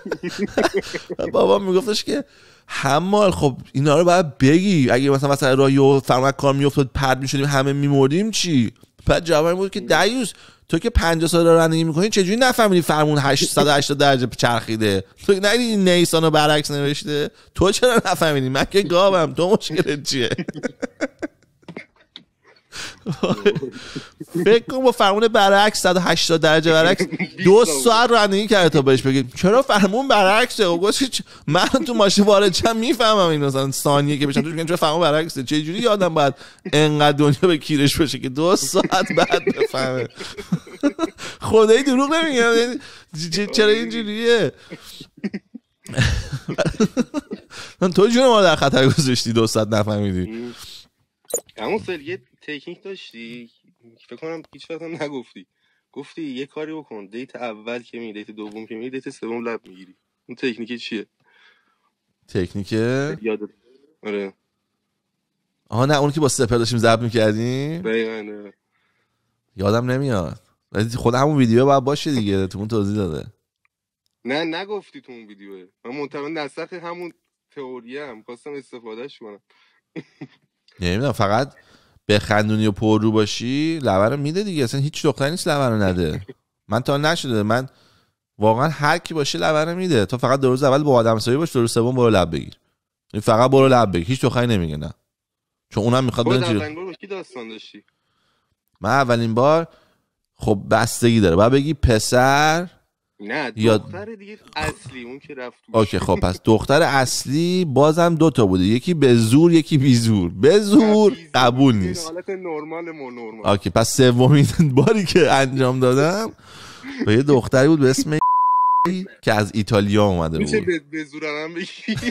بابا میگفتش که همال خب اینا رو باید بگی اگه مثلا مثلا راه فرمک کار میافتاد پرد میشدیم همه میمردیم چی بعد جواب بود که دیوس تو که 50 سال رانندگی میکنی چجوری نفهمیدی فرمون 880 درجه چرخیده تو ندیدی نیسان رو برعکس نوشته تو چرا نفهمیدی من که گاوم تو مشکلت چیه فکر کن با فرمون برعکس 180 درجه برعکس دو ساعت رانندگی کرده تا بهش بگیم چرا فرمون برعکسه و خب گفت من تو ماشین وارد چم میفهمم این مثلا ثانیه که بشه تو چرا فرمون برعکسه چه جوری یادم باید انقدر دنیا به کیرش بشه که دو ساعت بعد بفهمه خدایی دروغ نمیگم یعنی چرا اینجوریه تو جون ما در خطر گذاشتی دو ساعت نفهمیدی اما سلیه تکنیک داشتی فکر کنم هیچ وقت هم نگفتی گفتی یه کاری بکن دیت اول که می دیت دوم که می دیت سوم لب میگیری اون تکنیک چیه تکنیک یادت آره آها نه اون که با سپر داشتیم ضبط میکردیم آره. یادم نمیاد خود همون ویدیو باید باشه دیگه تو اون توضیح داده نه نگفتی تو اون ویدیو من منطقه نسخ همون تئوریه هم خواستم استفادهش کنم نمیدونم فقط خندونی و پررو باشی لبر میده دیگه اصلا هیچ دختری نیست لبر نده من تا نشده من واقعا هر کی باشه رو میده تا فقط دو روز اول با آدم سایی باش دو روز سوم برو لب بگیر این یعنی فقط برو لب بگیر هیچ دختری نمیگه نه چون اونم میخواد من اولین بار خب بستگی داره بعد بگی پسر نه دختر دیگه اصلی اون که رفت اوکی خب پس دختر اصلی بازم دوتا بوده یکی به زور یکی بی زور به زور قبول نیست حالت نرمال اوکی پس سومین باری که انجام دادم به یه دختری بود به اسم که از ایتالیا اومده بود میشه به زورم بگی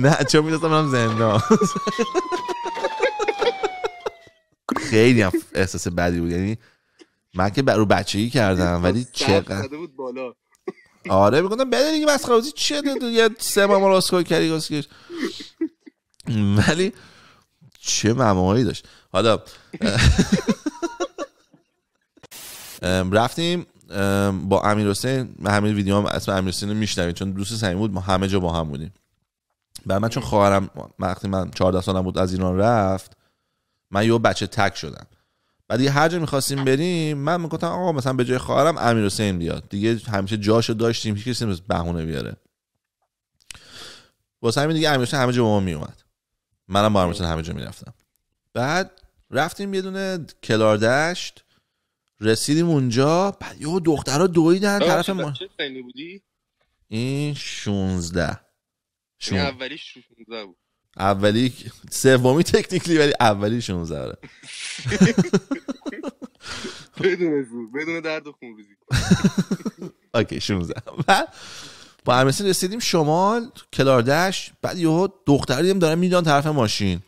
نه چون میدستم هم زندان خیلی احساس بدی بود یعنی من که رو بچگی کردم ولی چقدر بود بالا آره میگفتم بده دیگه مسخره بازی چه یه سه ماه راست کار کردی ولی چه مماهایی داشت حالا رفتیم با امیر حسین همین ویدیو هم اسم امیر حسین رو میشنوید چون دوست سمیم بود ما همه جا با هم بودیم بعد من چون خواهرم وقتی من 14 سالم بود از ایران رفت من یه بچه تک شدم بعد دیگه هر جا میخواستیم بریم من میگفتم آقا مثلا به جای خواهرم امیر حسین بیاد دیگه همیشه جاشو داشتیم هیچ کسی بهونه بیاره واسه همین دیگه امیر حسین همه جا با ما میومد منم با امیر همه جا میرفتم بعد رفتیم یه دونه کلاردشت رسیدیم اونجا بعد یه دخترها دویدن طرف ما چه بودی این 16 یعنی شون... اولی 16 بود اولی سومی تکنیکلی ولی اولی 16 آره. بدون بدون درد و اوکی 16 با ارمنستین رسیدیم شمال کلاردش بعد یهو دختری دیدم داره میدان طرف ماشین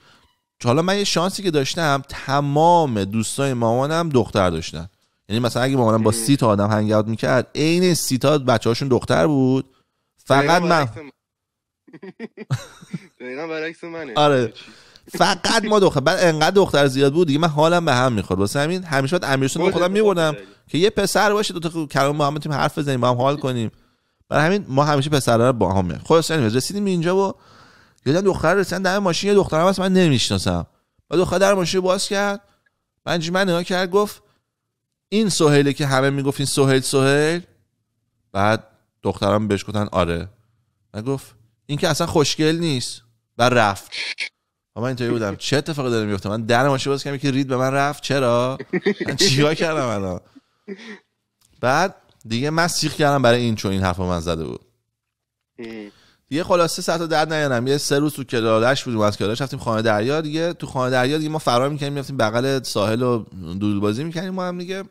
حالا من یه شانسی که داشتم تمام دوستای مامانم دختر داشتن یعنی مثلا اگه مامانم با سی تا آدم هنگ اوت میکرد عین سی تا هاشون دختر بود فقط من دقیقا برعکس منه آره فقط ما دختر بعد انقدر دختر زیاد بود دیگه من حالم به هم میخورد واسه همین همیشه امیرسون رو خودم میبردم که یه پسر باشه دو تا کلام با هم حرف بزنیم با هم حال کنیم برای همین ما همیشه پسرا رو با هم خلاص خب، رسیدیم اینجا و یادم دختر رسیدن در ماشین یه دخترم هست من نمیشناسم و دختر در ماشین باز کرد من من کرد گفت این سهیله که همه میگفت این سهیل سهیل بعد دخترم بهش گفتن آره من گفت این که اصلا خوشگل نیست و رفت و من اینطوری بودم چه اتفاقی داره میفته من در ماشین باز کردم که رید به من رفت چرا من چیکار کردم الان بعد دیگه من سیخ کردم برای این چون این حرف من زده بود دیگه خلاصه ساعت درد نیانم یه سه روز تو کلالش بودیم از کلالش رفتیم خانه دریا دیگه تو خانه دریا دیگه ما فرار میکنیم میفتیم بغل ساحل و دودل بازی میکنیم ما هم دیگه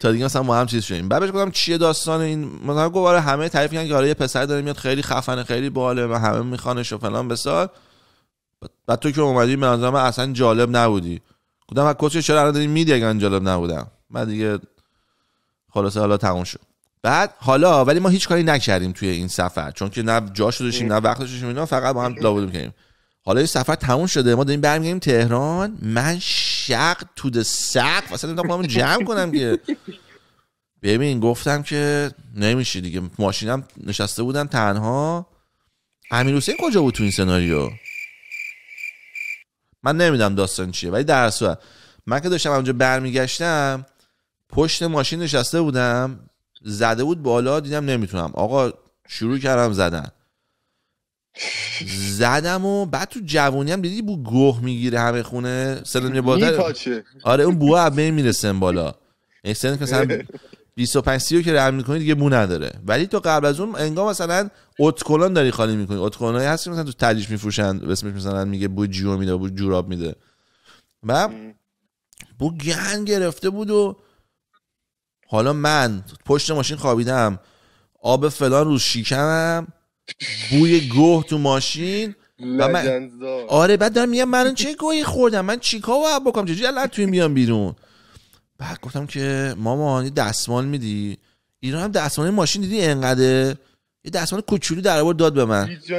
تا دیگه مثلا ما هم چیز شدیم بعد گفتم چیه داستان این مثلا گفت آره همه تعریف کردن که آره یه پسر داره میاد خیلی خفنه خیلی باله و همه میخوانش و فلان بسار بعد تو که اومدی به اصلا جالب نبودی گفتم از خب، کوچه چرا الان داری میدی جالب نبودم من دیگه خلاصه حالا تموم شد بعد حالا ولی ما هیچ کاری نکردیم توی این سفر چون که نه جاش داشتیم نه وقتش داشتیم اینا فقط با هم لابد کردیم حالا این سفر تموم شده ما داریم برمیگردیم تهران من شق تو ده سقف اصلا نمیدونم جمع کنم که ببین گفتم که نمیشه دیگه ماشینم نشسته بودم تنها امیر حسین کجا بود تو این سناریو من نمیدونم داستان چیه ولی در صورت من که داشتم اونجا برمیگشتم پشت ماشین نشسته بودم زده بود بالا دیدم نمیتونم آقا شروع کردم زدن زدم و بعد تو جوانی هم دیدی بو گوه میگیره همه خونه سلام بادر آره اون بوه همه میرسه بالا یعنی که مثلا 25 سیو که رحم میکنی دیگه بو نداره ولی تو قبل از اون انگار مثلا اتکلان داری خالی میکنی اتکلانایی هست که مثلا تو میفروشند، میفروشن اسمش مثلا میگه بو جیو میده بو جوراب میده و بو گن گرفته بود و حالا من پشت ماشین خوابیدم آب فلان رو شیکمم بوی گوه تو ماشین و من... آره بعد دارم میگم من چه گویی خوردم من چیکا و بکنم چجوری الان توی میام بیرون بعد گفتم که مامان یه دستمال میدی ایران هم دستمال ماشین دیدی انقدر یه دستمال کوچولو در آورد داد به من هیچ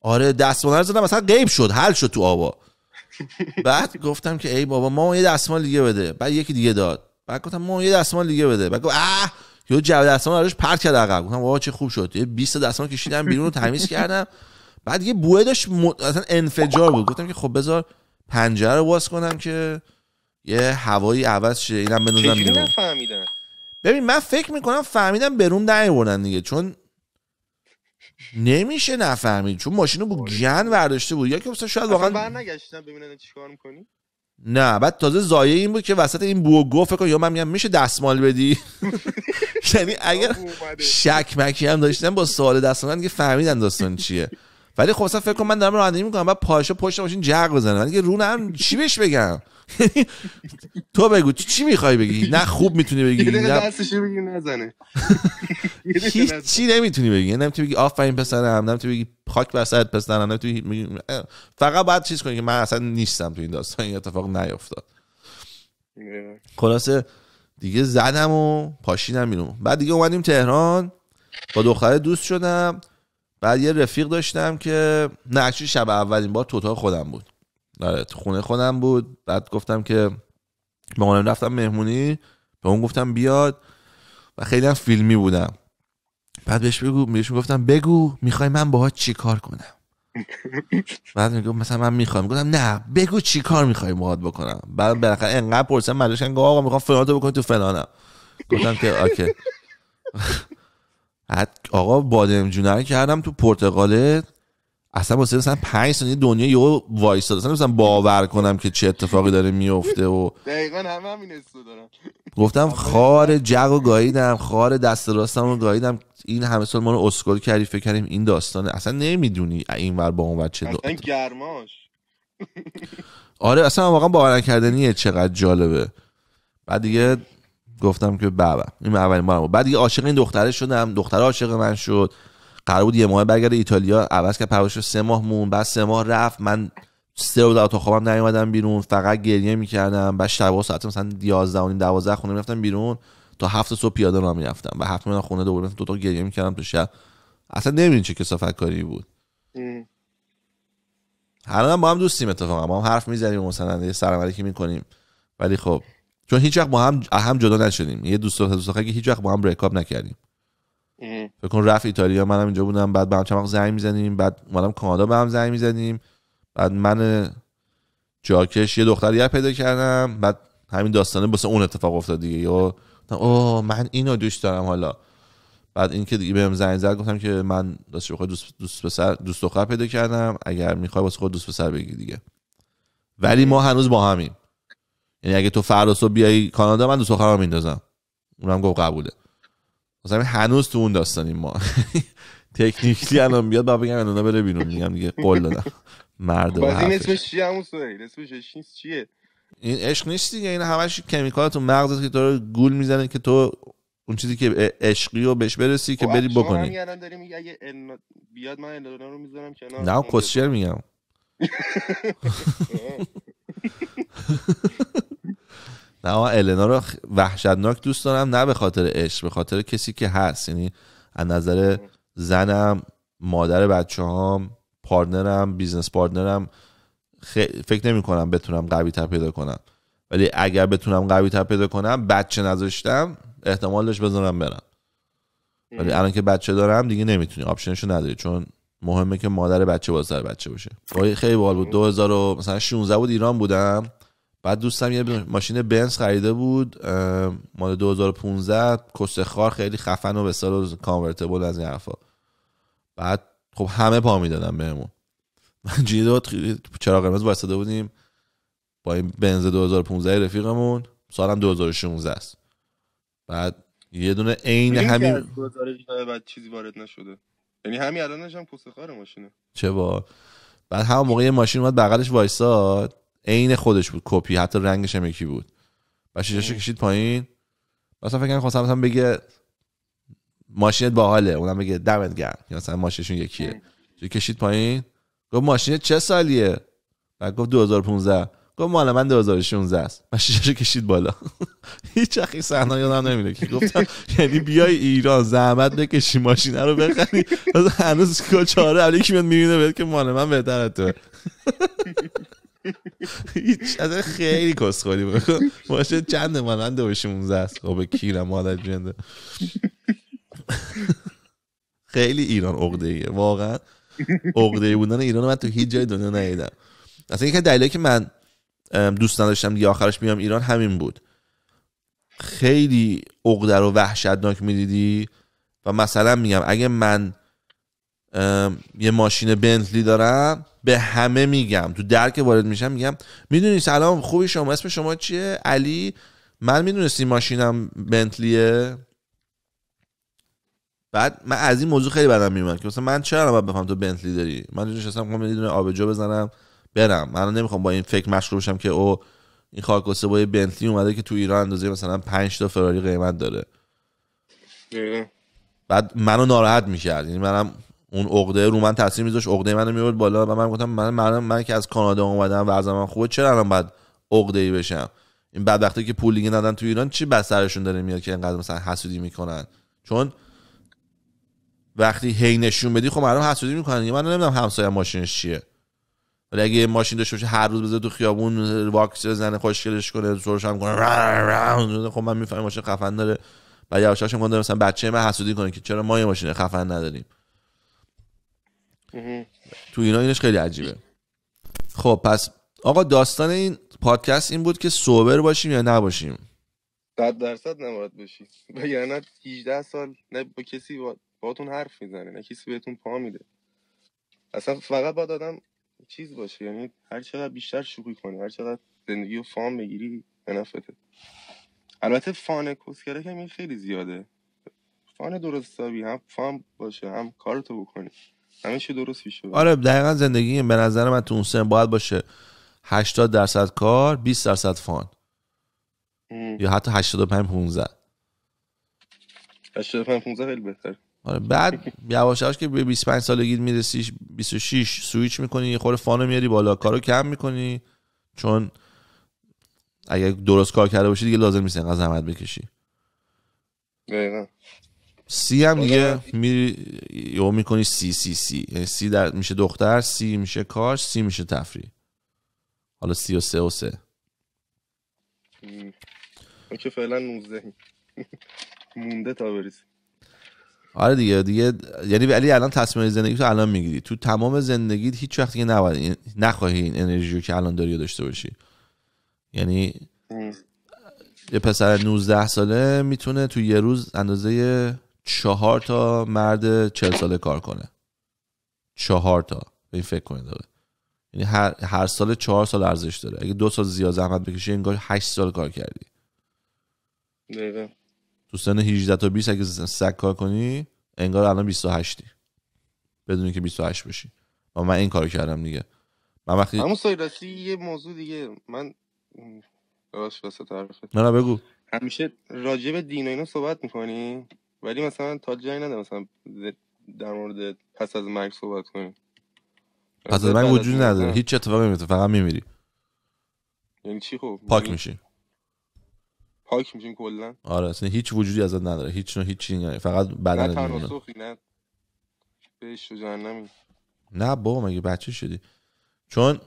آره دستمال رو زدم مثلا غیب شد حل شد تو آوا بعد گفتم که ای بابا ما یه دستمال دیگه بده بعد یکی دیگه داد بعد گفتم ما یه دستمال دیگه بده بعد گفت یه جو دستام براش پرت کرد عقب گفتم بابا چه خوب شد یه 20 دستام کشیدم بیرون رو تمیز کردم بعد یه بوه داشت اصلا انفجار بود گفتم که خب بذار پنجره رو باز کنم که یه هوایی عوض شه اینم بنوزم بیرون ببین من فکر میکنم فهمیدم برون روم نیوردن دیگه چون نمیشه نفهمید چون ماشین رو با آره. گن ورداشته بود یا که اصلا شاید واقعا بر نگشتن ببینن چیکار میکنی نه بعد تازه زایه این بود که وسط این بوگو فکر کن یا من میگم میشه دستمال بدی یعنی اگر شکمکی هم داشتن با سوال دستمال دیگه فهمیدن داستان چیه ولی خب اصلا فکر کنم من دارم رانندگی میکنم بعد پاشو پشت ماشین جق بزنه من دیگه رو چی بهش بگم تو بگو چی میخوای بگی نه خوب میتونی بگی نه دستش بگی نزنه چی یعنی نمیتونی بگی نمیتونی بگی آفرین پسرم نمیتونی بگی خاک بر سرت پسرم نمیتونی فقط باید چیز کنی که من اصلا نیستم تو این داستان این اتفاق نیفتاد خلاصه دیگه زدم و پاشینم بیرون بعد دیگه اومدیم تهران با دختره دوست شدم بعد یه رفیق داشتم که نه شب اولین بار تو خودم بود آره تو خونه خودم بود بعد گفتم که به رفتم مهمونی به اون گفتم بیاد و خیلی هم فیلمی بودم بعد بهش بگو بهش گفتم بگو میخوای من چی کار کنم بعد میگم مثلا من میخوام میگم نه بگو چی کار میخوای باهات بکنم بعد بالاخره انقدر پرسیدم مدرسه گفت آقا میخوام تو بکنی تو فلانم گفتم که اوکی آقا بادمجونه کردم تو پرتغاله اصلا واسه مثلا 5 ثانیه دنیا یه وایس داد مثلا باور کنم که چه اتفاقی داره میفته و دقیقاً همه همین استو دارم گفتم خار و گاییدم خار دست و گاییدم این همه سال ما رو اسکول کردی فکر کردیم این داستانه اصلا نمیدونی ور با ور چه اصلا گرماش آره اصلا واقعا باور نکردنیه چقدر جالبه بعد دیگه گفتم که بابا این اولین بارم بود بعد عاشق این دختره شدم دختر عاشق من شد قرار بود یه ماه برگرده ایتالیا عوض که پروش سه ماه مون بعد سه ماه رفت من سه روز تا خوابم نیومدم بیرون فقط گریه میکردم بعد شب ساعت مثلا 11 و 12 خونه میرفتم بیرون تا هفت صبح پیاده راه میرفتم و هفت من خونه دوباره دو تا گریه میکردم تو شب اصلا نمیدونم چه کسافت کاری بود هر با هم دوستیم اتفاقا ما هم حرف میزنیم مثلا یه سلام علیکی میکنیم ولی خب چون هیچ وقت با هم هم جدا نشدیم یه دوست دوست که هیچ وقت با هم بریکاپ نکردیم فکر کن رفت ایتالیا منم اینجا بودم بعد به هم چمق زنگ میزنیم بعد هم کانادا به هم زنگ میزنیم بعد من جاکش یه دختر یه پیدا کردم بعد همین داستانه واسه اون اتفاق افتاد دیگه یا اوه من اینو دوست دارم حالا بعد اینکه دیگه بهم زنگ زد گفتم که من دوست دوست دوست پسر دوست دختر پیدا کردم اگر میخوای واسه خود دوست پسر بگی دیگه ولی ما هنوز با همیم یعنی اگه تو فردا صبح بیای کانادا من دو سخرا میندازم اونم گفت قبوله مثلا هنوز تو اون داستانیم ما تکنیکلی الان بیاد با بگم الان بره بیرون میگم دیگه قول دادم مرد بازی اسمش چیه همون سهیل اسمش عشق نیست چیه این عشق نیست دیگه این همش کمیکالات تو مغزت که تو رو گول میزنه که تو اون چیزی که عشقی رو بهش برسی که خب، بری بکنی شما الان بیاد من رو میذارم نه کسچر میگم نه النا رو وحشتناک دوست دارم نه به خاطر عشق به خاطر کسی که هست یعنی از نظر زنم مادر بچه هام پارتنرم بیزنس پارتنرم فکر نمی کنم بتونم قوی تر پیدا کنم ولی اگر بتونم قوی تر پیدا کنم بچه نذاشتم احتمالش بزنم برم ولی الان که بچه دارم دیگه نمیتونی آپشنشو نداری چون مهمه که مادر بچه باز بچه باشه خیلی بال بود 2000 مثلا 16 بود ایران بودم بعد دوستم یه ماشین بنز خریده بود مال 2015 کسه خار خیلی خفن و به سال کانورتبل از این حرفا بعد خب همه پا میدادن بهمون من جیدا چرا قرمز واسطه بودیم با این بنز 2015 رفیقمون سالم 2016 است بعد یه دونه عین همین بعد چیزی وارد نشده یعنی همین الانش هم خار ماشینه چه با بعد همون موقع ماشین اومد بغلش وایساد عین خودش بود کپی حتی رنگش هم یکی بود و شیشه کشید پایین مثلا فکر کنم خواستم مثلا بگه ماشینت باحاله اونم بگه دمت گرم یا مثلا ماشینشون یکیه چه کشید پایین گفت ماشین چه سالیه بعد گفت 2015 گفت مال من 2016 است و شیشه کشید بالا هیچ اخی صحنه یادم نمیره که گفتم یعنی بیای ایران زحمت بکشی ماشینه رو بخری هنوز کوچاره علی کی میاد میبینه بهت که مال من بهتره تو هیچ از خیلی کسخوری بکن باشه چند مالند دو به 16 است خب کیرم مادر جنده خیلی ایران عقده ایه واقعا عقده بودن ایران من تو هیچ جای دنیا ندیدم اصلا یکی که من دوست نداشتم دیگه آخرش میام ایران همین بود خیلی عقده رو وحشتناک میدیدی و مثلا میگم اگه من یه ماشین بنتلی دارم به همه میگم تو درک وارد میشم میگم میدونی سلام خوبی شما اسم شما چیه علی من میدونستی ماشینم بنتلیه بعد من از این موضوع خیلی بدم میومد که مثلا من چرا باید بفهم تو بنتلی داری من نشستم میخوام یه دونه آبجو بزنم برم من نمیخوام با این فکر مشغول بشم که او این خاک و بنتلی اومده که تو ایران اندازه مثلا 5 تا فراری قیمت داره بعد منو ناراحت میکرد یعنی منم اون عقده رو من تاثیر میذاشت عقده منو میورد بالا و من گفتم من من, من که از کانادا اومدم و از من خوبه چرا الان بعد عقده ای بشم این بعد وقتی که پول دیگه ندن تو ایران چی بسرشون داره میاد که انقدر مثلا حسودی میکنن چون وقتی هی نشون بدی خب مردم حسودی میکنن من نمیدونم همسایه ماشینش چیه ولی اگه ماشین داشته باشه هر روز بذاره تو خیابون واکس زن خوشگلش کنه سرش هم کنه خب من میفهمم ماشین خفن داره بعد یواشاش گفتم مثلا بچه حسودی کنه که چرا ما یه ماشین خفن نداریم تو اینا اینش خیلی عجیبه خب پس آقا داستان این پادکست این بود که سوبر باشیم یا نباشیم صد درصد نباید باشی وگرنه 18 سال نه با کسی باتون حرف میزنه نه کسی بهتون پا میده اصلا فقط با دادم چیز باشه یعنی هر چقدر بیشتر شوخی کنی هر چقدر زندگی و فام بگیری به نفته البته فان کسکره که این خیلی زیاده فان درست هم فام باشه هم کارتو بکنی همه چی درست میشه آره دقیقا زندگی به نظر من تو اون سن باید باشه 80 درصد کار 20 درصد فان یا حتی 85 15 85 15 خیلی بهتر آره بعد یواش یواش که به 25 سالگی میرسی 26 سویچ میکنی یه خورده فانو میاری بالا کارو کم میکنی چون اگه درست کار کرده باشی دیگه لازم نیست انقدر زحمت بکشی دقیقا سی هم دیگه میری یو میکنی سی سی سی یعنی سی در میشه دختر سی میشه کاش سی میشه تفری حالا سی و سه و سه فعلا نوزده مونده تا بریز آره دیگه دیگه یعنی ولی الان تصمیم زندگی تو الان میگیری تو تمام زندگی هیچ وقت دیگه نباید یعنی نخواهی این انرژی که الان داری داشته باشی یعنی یه پسر 19 ساله میتونه تو یه روز اندازه چهار تا مرد چه ساله کار کنه چهار تا این فکر کنید داره یعنی هر, هر سال چهار سال ارزش داره اگه دو سال زیاد زحمت بکشی انگار هشت سال کار کردی دقیقا تو سن 18 تا 20 اگه سگ کار کنی انگار الان 28 ی بدونی که 28 بشی و من این کارو کردم دیگه من وقتی همون سایرسی یه موضوع دیگه من واسه تعریفت نه بگو همیشه راجع به دین و اینا صحبت میکنی ولی مثلا تا جایی نده مثلا در مورد پس از مرگ صحبت کنیم پس از مرگ وجود نداره هیچ اتفاقی نمیفته فقط میمیری یعنی چی خب پاک یعنی میشی پاک میشیم کلا آره اصلا هیچ وجودی ازت نداره هیچ هیچ چیزی فقط بدن نه نه نه بابا مگه بچه شدی چون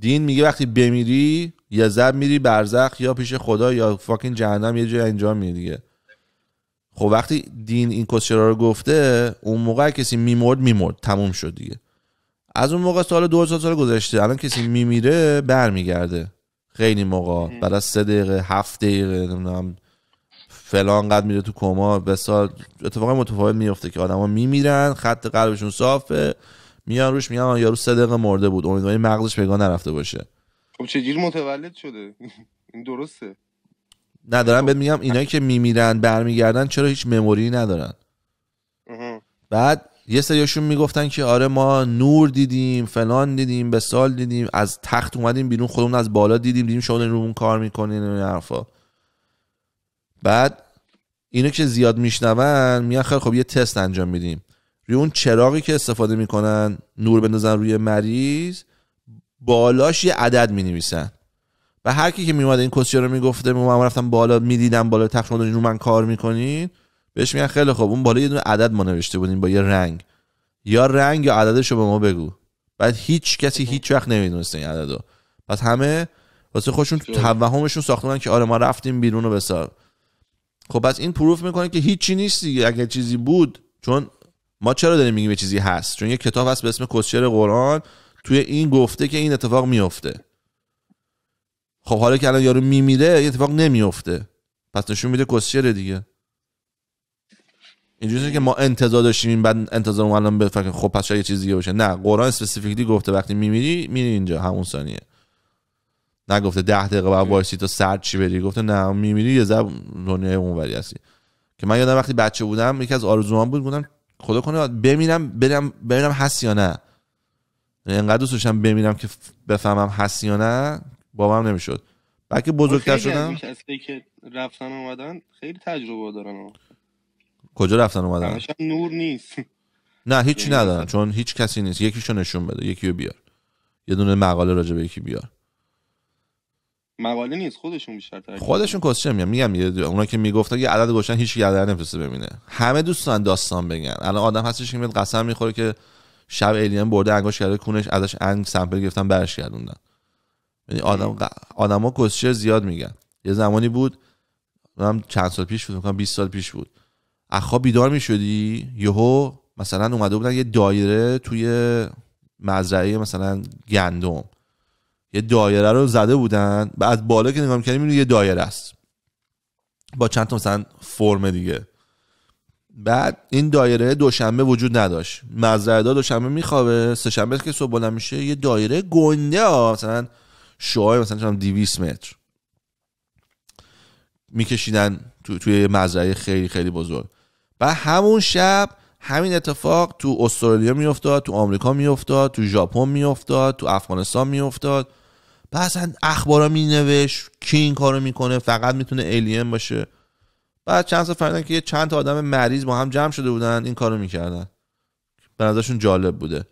دین میگه وقتی بمیری یا زب میری برزخ یا پیش خدا یا فاکین جهنم یه جای انجام میری دیگه خب وقتی دین این کوسچرا رو گفته اون موقع کسی میمرد میمرد تموم شد دیگه از اون موقع سال دو سال, سال گذشته الان کسی میمیره برمیگرده خیلی موقع بعد از سه دقیقه هفت دقیقه نمیدونم فلان قد میره تو کما به سال اتفاق متفاوت میفته که آدما میمیرن خط قلبشون صافه میان روش میان یارو سه دقیقه مرده بود امیدواریم مغزش پیگاه نرفته باشه خب چجوری متولد شده این درسته ندارن بهت میگم اینایی که میمیرن برمیگردن چرا هیچ مموری ندارن بعد یه سریاشون میگفتن که آره ما نور دیدیم فلان دیدیم به سال دیدیم از تخت اومدیم بیرون خودمون از بالا دیدیم دیدیم شما رو اون کار میکنین این حرفا بعد اینو که زیاد میشنون میگن خیلی خب یه تست انجام میدیم روی اون چراغی که استفاده میکنن نور بندازن روی مریض بالاش یه عدد مینویسن و هر کی که میومد این کسچه رو میگفته من رفتم بالا میدیدم بالا تخت رو من کار میکنین بهش میگن خیلی خوب اون بالا یه دونه عدد ما نوشته بودیم با یه رنگ یا رنگ یا عددش رو به ما بگو بعد هیچ کسی هیچ وقت نمیدونسته این عدد رو پس همه واسه خودشون توهمشون ساختن که آره ما رفتیم بیرون و بسار خب پس این پروف میکنه که هیچی نیست دیگه اگر چیزی بود چون ما چرا داریم میگیم چیزی هست چون یه کتاب هست به اسم کسچر قرآن توی این گفته که این اتفاق میفته خب حالا که الان یارو میمیره یه اتفاق نمیفته پس نشون میده کسچره دیگه اینجوری که ما انتظار داشتیم این بعد انتظار الان به فکر خب پس یه چیزی باشه نه قرآن اسپسیفیکلی گفته وقتی میمیری میری اینجا همون ثانیه نگفته ده دقیقه بعد وایسی تو سرد چی بری گفته نه میمیری یه زب دنیای اونوری هستی که من یادم وقتی بچه بودم یکی از آرزومان بود بودم خدا کنه ببینم برم ببینم هست یا نه یعنی اینقدر دوست داشتم ببینم که بفهمم هست یا نه باورم نمیشد بلکه بزرگتر شدن خیلی که رفتن اومدن خیلی تجربه دارن کجا رفتن اومدن نور نیست نه هیچی یعنی ندارن چون هیچ کسی نیست یکیشو نشون بده یکی رو بیار یه دونه مقاله راجع به یکی بیار مقاله نیست خودشون بیشتر خودشون کسچه میگم میگم اونا که میگفتن یه عدد گوشن هیچ یادر نفسه ببینه همه دوستان داستان بگن الان آدم هستش که قسم میخوره که شب الین برده انگاش کرده کونش ازش انگ سامپل گرفتن برش گردوندن یعنی آدم آدما کوشر زیاد میگن یه زمانی بود من چند سال پیش بود میگم 20 سال پیش بود اخا بیدار میشدی یهو مثلا اومده بودن یه دایره توی مزرعه مثلا گندم یه دایره رو زده بودن بعد بالا که نگاه می‌کردی یه دایره است با چند تا مثلا فرم دیگه بعد این دایره دوشنبه وجود نداشت مزرعه دوشنبه میخوابه شنبه که صبح بلند میشه یه دایره گنده ها مثلا شعای مثلا 200 متر میکشیدن تو توی مزرعه خیلی خیلی بزرگ و همون شب همین اتفاق تو استرالیا میافتاد تو آمریکا میافتاد تو ژاپن میافتاد تو افغانستان میافتاد پس اخبارا مینوشت کی این کارو میکنه فقط میتونه الین باشه بعد چند سال فهمیدن که چند تا آدم مریض با هم جمع شده بودن این کارو میکردن به نظرشون جالب بوده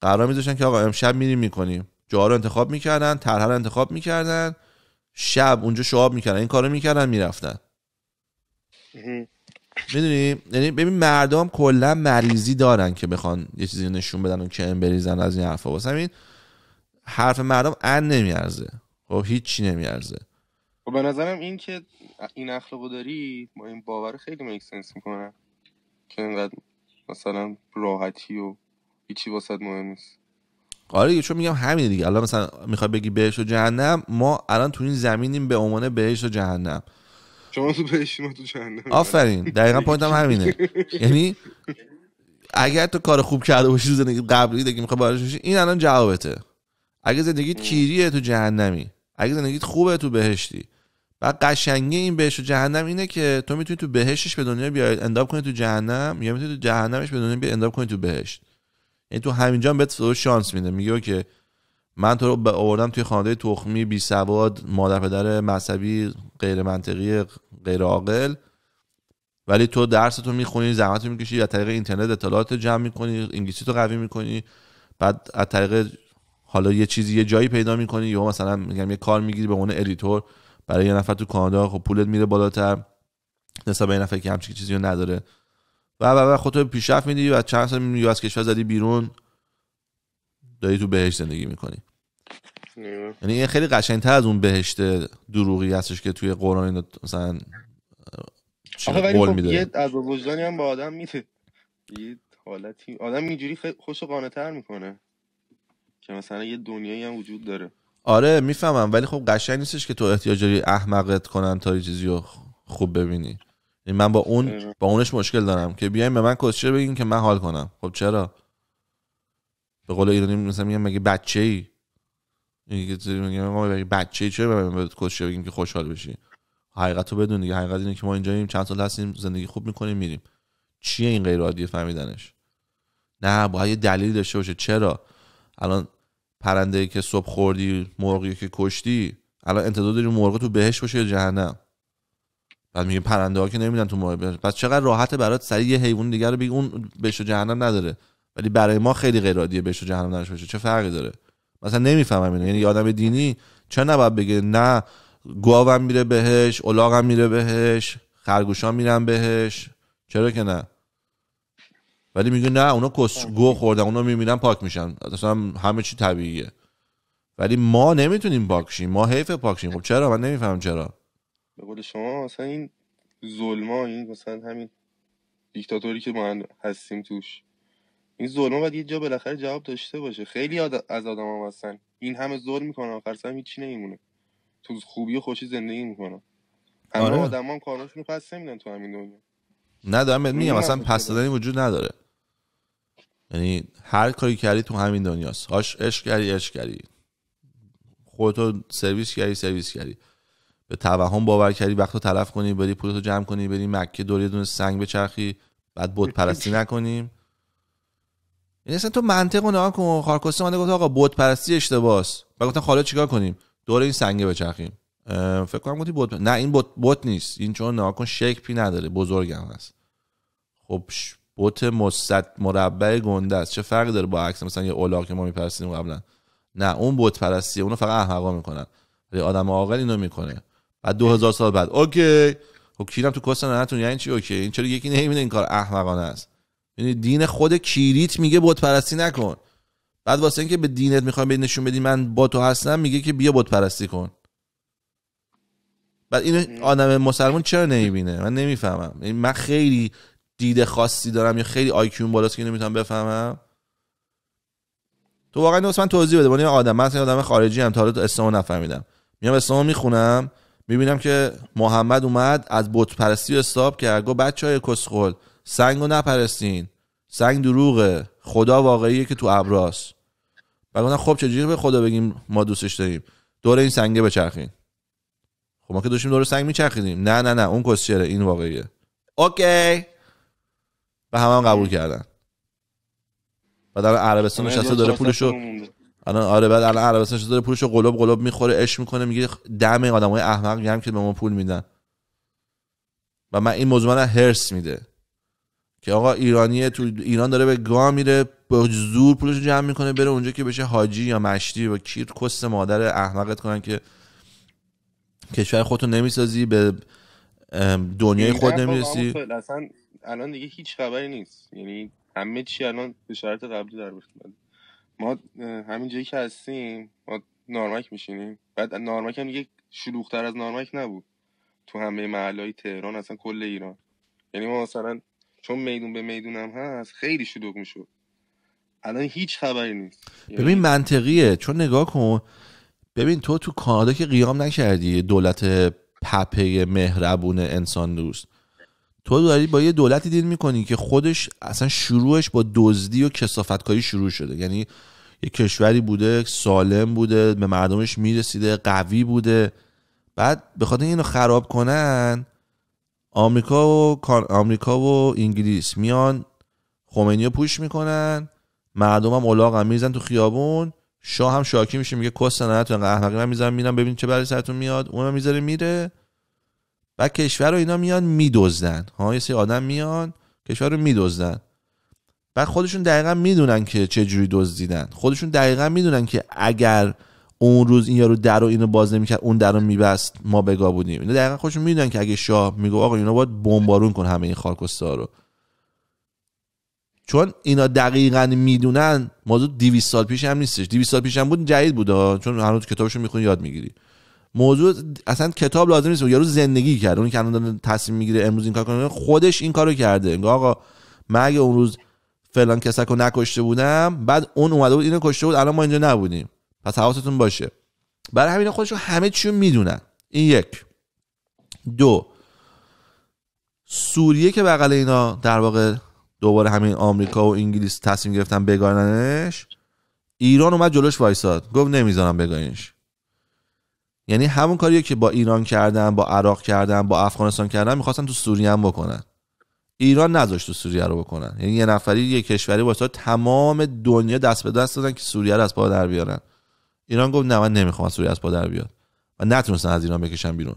قرار میذاشتن که آقا امشب میریم میکنیم جاها رو انتخاب میکردن طرح رو انتخاب میکردن شب اونجا شعاب میکردن این کارو میکردن میرفتن میدونی یعنی ببین مردم کلا مریضی دارن که بخوان یه چیزی نشون بدن و کم بریزن از این حرفا واسه همین حرف مردم ان نمیارزه خب هیچی نمیارزه خب به نظرم این که این اخلاقو داری ما این باور خیلی میک سنس میکنه که اینقدر مثلا راحتی و هیچی واسه مهم نیست آره چون میگم همین دیگه الان مثلا میخوای بگی بهش و جهنم ما الان تو این زمینیم به عنوان بهش و جهنم شما تو بهش ما تو جهنم آفرین دقیقا پوینتم هم همینه یعنی اگر تو کار خوب کرده باشی تو زندگی قبلی دیگه میخوای بارش باشی این الان جوابته اگه زندگیت کیریه تو جهنمی اگه زندگیت خوبه تو بهشتی و قشنگی این بهش و جهنم اینه که تو میتونی تو بهشتش به دنیا بیای انداب کنی تو جهنم یا میتونی تو جهنمش به دنیا بیای انداب کنی تو بهشت این یعنی تو همینجا بهت شانس میده میگه که من تو رو آوردم توی خانواده تخمی بی سواد مادر پدر مذهبی غیر منطقی غیر عاقل ولی تو درس تو میخونی زحمت میکشی از طریق اینترنت اطلاعات جمع میکنی انگلیسی تو قوی میکنی بعد از طریق حالا یه چیزی یه جایی پیدا میکنی یا مثلا میگم یه کار میگیری به عنوان ادیتور برای یه نفر تو کانادا خب پولت میره بالاتر نسبت به نفر که همچین چیزی رو نداره و و خودتو پیشرفت میدی و چند سال میری از کشور زدی بیرون داری تو بهشت زندگی میکنی یعنی این خیلی قشنگتر از اون بهشت دروغی هستش که توی قرآن مثلا قول خب میده یه از وجدانی هم با آدم میده یه حالتی آدم اینجوری خوش قانه تر میکنه که مثلا یه دنیایی هم وجود داره آره میفهمم ولی خب قشنگ نیستش که تو احتیاج داری احمقت کنن تا چیزی رو خوب ببینی یعنی من با اون با اونش مشکل دارم که بیایم به من کوچه بگین که من حال کنم خب چرا به قول ایرانی مثلا میگم مگه بچه ای یعنی میگم بچه ای چرا به کوچه بگیم که خوشحال بشی حقیقت رو بدون دیگه حقیقت اینه که ما اینجا اینجاییم چند سال هستیم زندگی خوب میکنیم میریم چیه این غیر عادی فهمیدنش نه باید یه دلیل داشته باشه چرا الان پرنده که صبح خوردی مرغی که کشتی الان انتظار داری مرغ تو بهش باشه یا جهنم بعد میگه پرنده ها که نمیدن تو ماه پس چقدر راحت برات سری یه حیوان دیگر رو بگی اون بهش جهنم نداره ولی برای ما خیلی غیر عادیه بهش جهنم نداره بشه چه فرقی داره مثلا نمیفهمم اینو یعنی آدم دینی چه نباید بگه نه گاوم میره بهش الاغم میره بهش خرگوشا میرن بهش چرا که نه ولی میگه نه اونا کس گو خوردن اونا میمیرن پاک میشن اصلا همه چی طبیعیه ولی ما نمیتونیم پاکشیم ما حیف پاکشیم خب چرا من نمیفهمم چرا به قول شما مثلا این ظلما این مثلا همین دیکتاتوری که ما هستیم توش این ظلما باید یه جا بالاخره جواب داشته باشه خیلی از آدم هم هستن این همه ظلم میکنن آخر سر هیچی نمیمونه تو خوبی و خوشی زندگی میکنن همه آره. آدم هم کاراشون پس نمیدن تو همین دنیا نه دارم میگم اصلا پس دادنی وجود نداره یعنی هر کاری کردی تو همین دنیاست هاش عشق کردی عشق کردی خودتو سرویس کردی سرویس کردی به توهم باور کردی وقتو تلف کنی بری رو جمع کنی بری مکه دور یه سنگ بچرخی بعد بت پرستی نکنیم این یعنی اصلا تو منطق رو کن خارکوسی گفت آقا بت پرستی اشتباس و گفتن خاله چیکار کنیم دور این سنگه بچرخیم فکر کنم گفتی بت نه این بت نیست این چون نه کن شک پی نداره بزرگم هست خب بت مصد مربع گنده است چه فرقی داره با عکس مثلا یه اولاق که ما میپرسیم قبلا نه اون بت پرستی. اونو فقط احمقا میکنن ولی آدم عاقل اینو میکنه بعد 2000 سال بعد اوکی خب کیرم تو کاست نتون یعنی چی اوکی این چرا یکی نمیبینه این کار احمقانه است یعنی دین خود کیریت میگه بت پرستی نکن بعد واسه اینکه به دینت میخوام به نشون بدی من با تو هستم میگه که بیا بت پرستی کن بعد این آدم مسلمان چرا نمیبینه من نمیفهمم یعنی من خیلی دید خاصی دارم یا خیلی آیکیوم بالاست که نمیتونم بفهمم تو واقعا واسه من توضیح بده من آدم من آدم خارجی هم تا حالا اسلامو نفهمیدم میام اسلامو میخونم میبینم که محمد اومد از بت پرستی استاب کرد گفت بچه های کسخل رو نپرستین سنگ دروغه خدا واقعیه که تو ابراست و خب چجوری به خدا بگیم ما دوستش داریم دور این سنگه بچرخین خب ما که داشتیم دور سنگ میچرخیدیم نه نه نه اون کسچره این واقعیه اوکی و همه قبول کردن و در عربستان آره، نشسته داره پولشو الان آره بعد الان عربستان داره پولشو قلوب قلوب میخوره اش میکنه میگه دم آدمای احمق میگم که به ما پول میدن و من این موضوع هرس میده که آقا ایرانیه تو ایران داره به گا میره به زور پولش جمع میکنه بره اونجا که بشه حاجی یا مشتی و کیر کست مادر احمقت کنن که کشور خودتو نمیسازی به دنیای خود خب، نمیرسی خب، اصلا الان دیگه هیچ خبری نیست یعنی همه چی الان به شرط قبلی در ما جایی که هستیم ما نارمک میشینیم بعد نارمک هم یک شلوغتر از نارمک نبود تو همه های تهران اصلا کل ایران یعنی ما مثلا چون میدون به میدونم هم هست خیلی شلوغ میشد الان هیچ خبری نیست ببین یعنی منطقیه چون نگاه کن ببین تو تو کانادا که قیام نکردی دولت پپه مهربون انسان دوست تو داری با یه دولتی دین میکنی که خودش اصلا شروعش با دزدی و کسافتکاری شروع شده یعنی یه کشوری بوده سالم بوده به مردمش میرسیده قوی بوده بعد به خاطر اینو خراب کنن آمریکا و آمریکا و انگلیس میان خمینی رو پوش میکنن مردم هم اولاغ هم میزن تو خیابون شاه هم شاکی میشه میگه کس اینقدر احمقی من میزن میرم ببین چه برای سرتون میاد اون هم میذاره میره و کشور رو اینا میان میدوزدن ها یه سری آدم میان کشور رو میدوزدن بعد خودشون دقیقا میدونن که چه جوری دزدیدن خودشون دقیقا میدونن که اگر اون روز این یارو در رو اینو باز نمیکرد اون در رو میبست ما بگا بودیم اینا دقیقا خودشون میدونن که اگه شاه میگو آقا اینا باید بمبارون کن همه این خاکستر رو چون اینا دقیقا میدونن موضوع 200 سال پیش هم نیستش 200 سال پیش هم بود جدید بوده چون هنوز کتابشو میخونی یاد میگیری موضوع اصلا کتاب لازم نیست یارو زندگی کرد اون که الان تصمیم میگیره امروز این کار کنه خودش این کارو کرده آقا من اون روز فلان کسک رو نکشته بودم بعد اون اومده بود اینو کشته بود الان ما اینجا نبودیم پس حواستون باشه برای همین خودشون همه چی میدونن این یک دو سوریه که بغل اینا در واقع دوباره همین آمریکا و انگلیس تصمیم گرفتن بگاننش ایران اومد جلوش وایساد گفت نمیذارم بگانش یعنی همون کاریه که با ایران کردن با عراق کردن با افغانستان کردن میخواستن تو سوریه هم بکنن ایران نذاشت تو سوریه رو بکنن یعنی یه نفری یه کشوری واسه تمام دنیا دست به دست دادن که سوریه رو از پا در بیارن ایران گفت نه من نمیخوام سوریه از پا در بیاد و نتونستن از ایران بکشن بیرون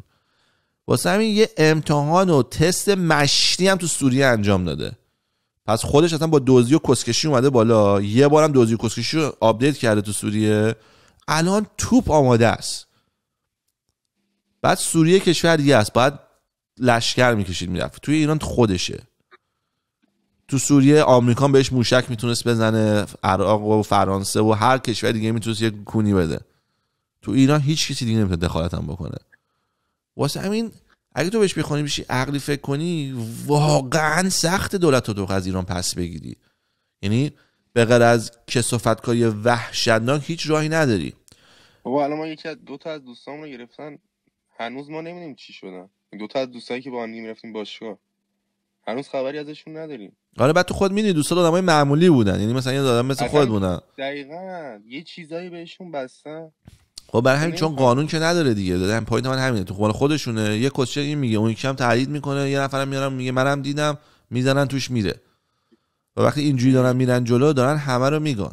واسه همین یه امتحان و تست مشتی هم تو سوریه انجام داده پس خودش اصلا با دوزی و کسکشی اومده بالا یه بارم دوزی و کسکشی رو آپدیت کرده تو سوریه الان توپ آماده است بعد سوریه کشور دیگه است بعد لشکر میکشید میرفت توی ایران خودشه تو سوریه آمریکا بهش موشک میتونست بزنه عراق و فرانسه و هر کشور دیگه میتونست یه کونی بده تو ایران هیچ کسی دیگه نمیتونه دخالت هم بکنه واسه همین اگه تو بهش بخونی بشی عقلی فکر کنی واقعا سخت دولت تو از ایران پس بگیری یعنی به غیر از کاری وحشتناک هیچ راهی نداری بابا الان ما یکی از دو تا از دوستام رو گرفتن هنوز ما نمیدونیم چی شدن دو تا از دوستایی که با هم رفتیم باشگاه هنوز خبری ازشون نداریم آره بعد تو خود میدونی دوستان آدمای معمولی بودن یعنی مثلا یه آدم مثل خود بودن دقیقا یه چیزایی بهشون بستن خب برای همین یعنی چون قانون که نداره دیگه دادن پوینت من همینه تو خودشونه یه کوچه این میگه اون یکی هم تایید میکنه یه نفرم میارم میگه منم دیدم میزنن توش میره و وقتی اینجوری دارن میرن جلو دارن همه رو میگن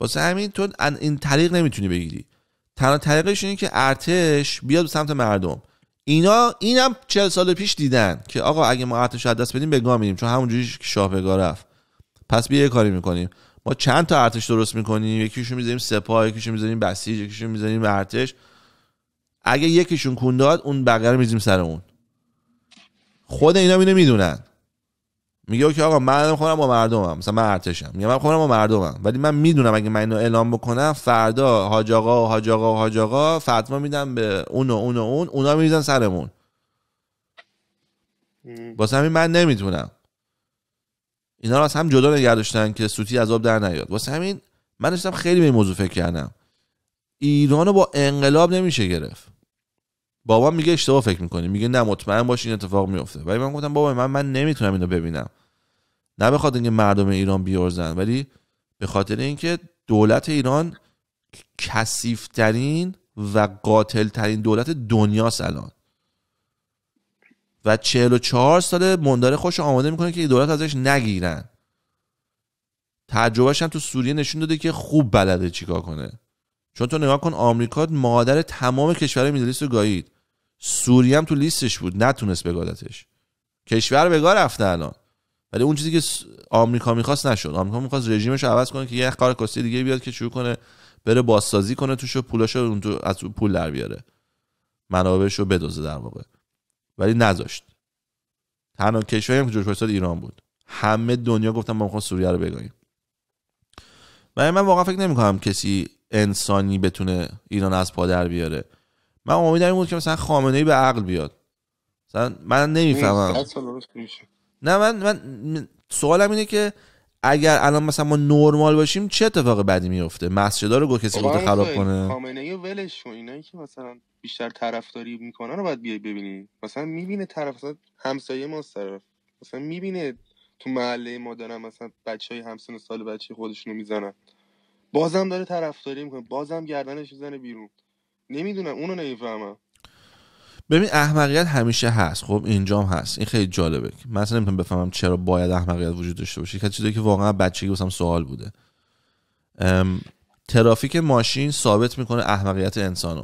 واسه همین تو این طریق نمیتونی بگیری تنها طریقش اینه که ارتش بیاد سمت مردم اینا اینم چهل سال پیش دیدن که آقا اگه ما ارتش دست بدیم به گام میریم چون همونجوری که شاه رفت پس بیا یه کاری میکنیم ما چند تا ارتش درست میکنیم یکیشو میذاریم سپاه یکیشو میذاریم بسیج یکیشو میذاریم ارتش اگه یکیشون کنداد اون بقیه رو سر اون خود اینا اینو میدونن میگه که آقا من خودم با مردمم مثلا من ارتشم میگه من خودم با مردمم ولی من میدونم اگه من اینو اعلام بکنم فردا حاج آقا و حاج آقا و حاج آقا فتوا میدم به اون و اون و اون اونا میریزن سرمون واسه همین من نمیتونم اینا رو از هم جدا نگه داشتن که سوتی از آب در نیاد واسه همین من داشتم خیلی به این موضوع فکر کردم ایرانو با انقلاب نمیشه گرفت بابا میگه اشتباه فکر میکنی میگه نه مطمئن باش این اتفاق میفته ولی من گفتم بابا من من نمیتونم اینو ببینم نه بخواد اینکه مردم ایران بیارزن ولی به خاطر اینکه دولت ایران کسیفترین و قاتلترین دولت دنیاست الان و 44 سال مندار خوش آماده میکنه که دولت ازش نگیرن تجربهش هم تو سوریه نشون داده که خوب بلده چیکار کنه چون تو نگاه کن آمریکا مادر تمام کشورهای میدلیست رو گایید سوریه هم تو لیستش بود نتونست بگادتش کشور بگا رفته الان ولی اون چیزی که آمریکا میخواست نشد آمریکا میخواست رژیمش رو عوض کنه که یه کار کاستی دیگه بیاد که شروع کنه بره بازسازی کنه توش پولاشو اون از پول در بیاره منابعشو رو بدوزه در واقع ولی نذاشت تنها کشوری هم که جوش ایران بود همه دنیا گفتن ما میخوام سوریه رو بگاییم ولی من واقعا فکر نمیکنم کسی انسانی بتونه ایران از پا در بیاره من این بود که مثلا خامنه ای به عقل بیاد مثلا من نمیفهمم نه من من سوالم اینه که اگر الان مثلا ما نرمال باشیم چه اتفاق بدی میفته مسجدا رو گو کسی خراب کنه خامنه ای ولش کن اینایی که مثلا بیشتر طرفداری میکنن رو باید بیای ببینی مثلا میبینه طرف مثلا همسایه ما طرف مثلا میبینه تو محله ما دارن مثلا بچه های همسن سال بچه خودشونو میزنن بازم داره طرفداری میکنه بازم گردنش میزنه بیرون نمیدونم اونو نمیفهمم ببین احمقیت همیشه هست خب اینجام هست این خیلی جالبه من اصلا نمیتونم بفهمم چرا باید احمقیت وجود داشته باشه که چیزی که واقعا بچگی واسم سوال بوده ترافیک ماشین ثابت میکنه احمقیت انسانو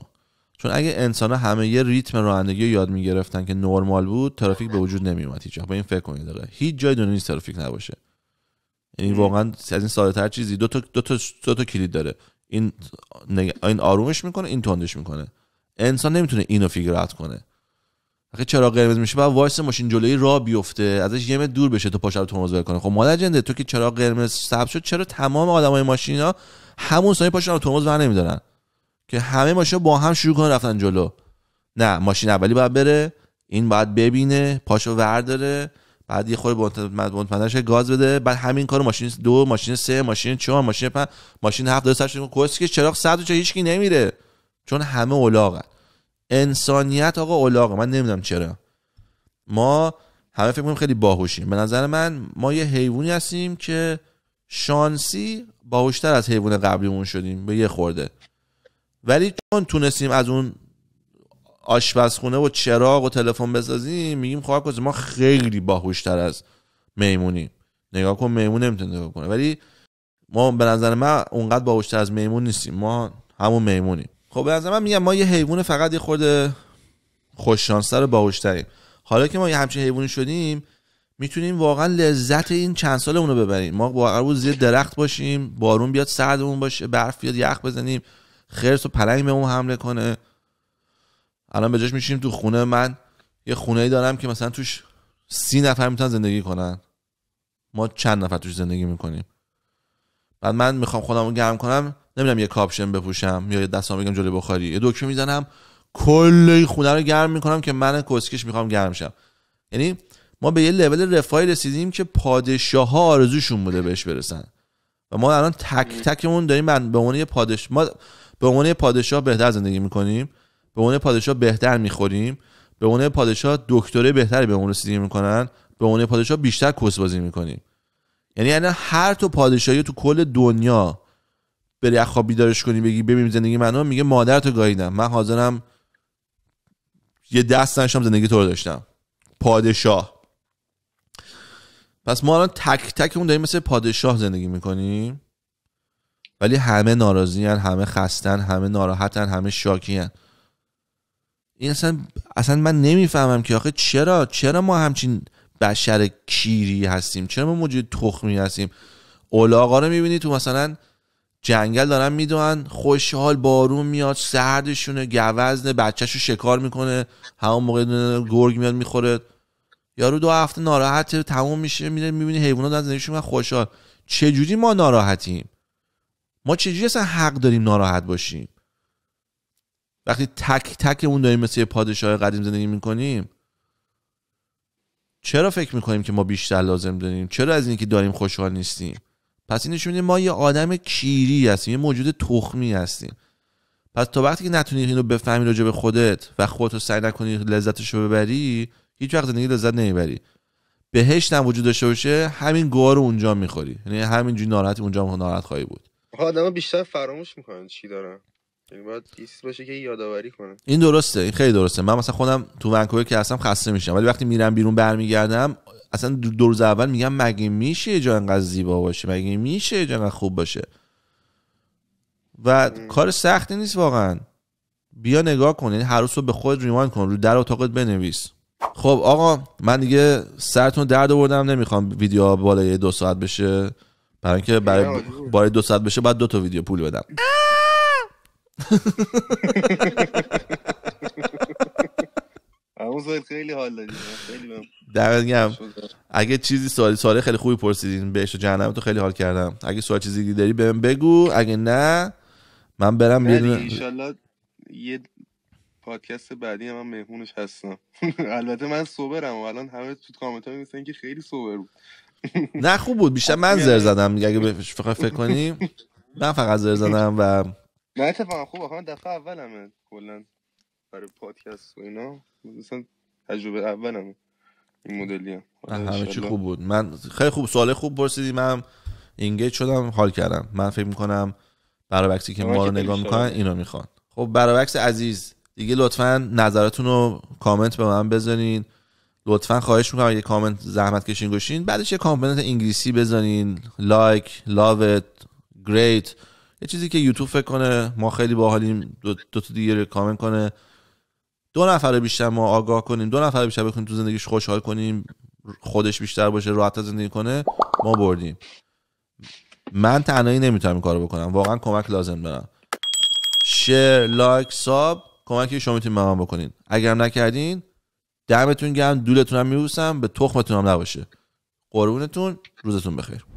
چون اگه انسان همه یه ریتم رانندگی رو یاد میگرفتن که نرمال بود ترافیک به وجود اومد هیچ این فکر کنید داره هیچ جای دنیا نیست ترافیک نباشه یعنی واقعا از این ساده تر چیزی دو تا دو تا, دو تا کلید داره این این آرومش میکنه این تندش میکنه انسان نمیتونه اینو فیگرات کنه وقتی چرا قرمز میشه بعد وایس ماشین جلوی را بیفته ازش یه دور بشه تو پاشا رو ترمز کنه خب مادر جنده تو که چرا قرمز سبز شد چرا تمام آدمای ماشینا همون سایه پاشا رو ترمز ور نمیدارن که همه ماشینا با هم شروع کنن رفتن جلو نه ماشین اولی باید بره این باید ببینه پاشو ورداره بعد یه خورده گاز بده بعد همین کارو ماشین دو ماشین سه ماشین چهار ماشین پنج ماشین هفت داره سرش کوس که چراغ صد و چه هیچکی نمیره چون همه الاغن انسانیت آقا الاغه من نمیدونم چرا ما همه فکر میکنیم خیلی باهوشیم به نظر من ما یه حیوانی هستیم که شانسی باهوشتر از حیوان قبلیمون شدیم به یه خورده ولی چون تونستیم از اون آشپزخونه و چراغ و تلفن بسازیم میگیم خواهر خب کجا ما خیلی باهوشتر از میمونیم نگاه کن میمون نمیتونه نگاه کنه ولی ما به نظر من اونقدر باهوشتر از میمون نیستیم ما همون میمونیم خب به نظر من میگم ما یه حیوان فقط یه خورده خوششانستر و باهوشتریم حالا که ما یه همچین حیوانی شدیم میتونیم واقعا لذت این چند سال اونو ببریم ما واقعا بود زیر درخت باشیم بارون بیاد سردمون باشه برف بیاد یخ بزنیم خرس و پلنگ به حمله کنه الان به جاش میشیم تو خونه من یه خونه ای دارم که مثلا توش سی نفر میتونن زندگی کنن ما چند نفر توش زندگی میکنیم بعد من میخوام خودم رو گرم کنم نمیدونم یه کاپشن بپوشم یا یه دستام بگم جلو بخاری یه دکمه میزنم کل خونه رو گرم میکنم که من کسکش میخوام گرم شم یعنی ما به یه لول رفاهی رسیدیم که پادشاه ها آرزوشون بوده بهش برسن و ما الان تک تکمون داریم من به عنوان پادشاه ما به عنوان پادشاه بهتر زندگی میکنیم به عنوان پادشاه بهتر میخوریم به عنوان پادشاه دکتره بهتری به اون رسیدگی میکنن به عنوان پادشاه بیشتر کس بازی میکنیم یعنی الان هر تو پادشاهی تو کل دنیا بری از بیدارش کنی بگی ببین زندگی منو میگه مادر تو گاهیدم من حاضرم یه دست نشم زندگی تو رو داشتم پادشاه پس ما الان تک تک اون داریم مثل پادشاه زندگی میکنیم ولی همه ناراضی همه خستن همه ناراحتن همه شاکی این اصلا اصلا من نمیفهمم که آخه چرا چرا ما همچین بشر کیری هستیم چرا ما موجود تخمی هستیم اولاغا رو میبینی تو مثلا جنگل دارن میدونن خوشحال بارون میاد سردشونه گوزنه بچهشو شکار میکنه همون موقع گرگ میاد میخوره یارو دو هفته ناراحته تموم میشه میره میبینی حیوانات دارن زندگیشون خوشحال چجوری ما ناراحتیم ما چجوری اصلا حق داریم ناراحت باشیم وقتی تک اون داریم مثل یه پادشاه قدیم زندگی میکنیم چرا فکر میکنیم که ما بیشتر لازم داریم چرا از اینکه داریم خوشحال نیستیم پس این نشون ما یه آدم کیری هستیم یه موجود تخمی هستیم پس تا وقتی که نتونی اینو بفهمی راجع به خودت و خودتو سعی نکنی لذتشو ببری هیچ وقت زندگی لذت نمیبری بهشت هم وجود داشته باشه همین گوار رو اونجا میخوری یعنی همین ناراحت اونجا هم ناراحت خواهی بود آدم بیشتر فراموش میکنن چی دارن یعنی باشه که یادآوری کنه این درسته این خیلی درسته من مثلا خودم تو ونکوور که هستم خسته میشم ولی وقتی میرم بیرون برمیگردم اصلا دو روز اول میگم مگه میشه جا انقدر زیبا باشه مگه میشه جا خوب باشه و کار سختی نیست واقعا بیا نگاه کن یعنی هر به خود ریمان کن رو در اتاقت بنویس خب آقا من دیگه سرتون درد آوردم نمیخوام ویدیو بالای دو ساعت بشه برای اینکه برای بالای ساعت بشه بعد دو تا ویدیو پول بدم همون خیلی حال دادیم خیلی اگه چیزی سوالی سوال خیلی خوبی پرسیدین بهش جهنم تو خیلی حال کردم اگه سوال چیزی داری بهم بگو اگه نه من برم یه یه پادکست بعدی من مهمونش هستم البته من سوبرم و الان همه تو کامنت ها میگن که خیلی سوبر بود نه خوب بود بیشتر من زر زدم اگه فکر کنیم من فقط زر زدم و من اتفاقا خوب آخه دفعه اول همه کلن برای پادکست و اینا مثلا تجربه همه این مدلی هم همه چی خوب بود من خیلی خوب سوال خوب پرسیدی من اینگیج شدم حال کردم من فکر میکنم برابکسی که ما رو نگاه میکنن اینا میخوان خب برابکس عزیز دیگه لطفا نظرتون رو کامنت به من بزنین لطفا خواهش میکنم یه کامنت زحمت کشین گوشین بعدش یه کامنت انگلیسی بزنین لایک لاوت گریت یه چیزی که یوتیوب فکر کنه ما خیلی باحالیم دو, دو تا دیگه رو کامنت کنه دو نفر بیشتر ما آگاه کنیم دو نفر بیشتر بخونیم تو زندگیش خوشحال کنیم خودش بیشتر باشه راحت زندگی کنه ما بردیم من تنهایی نمیتونم این کارو بکنم واقعا کمک لازم دارم شیر لایک ساب کمکی شما میتونید به من بکنین اگر نکردین دمتون گرم دولتونم میبوسم به تخمتونم نباشه قربونتون روزتون بخیر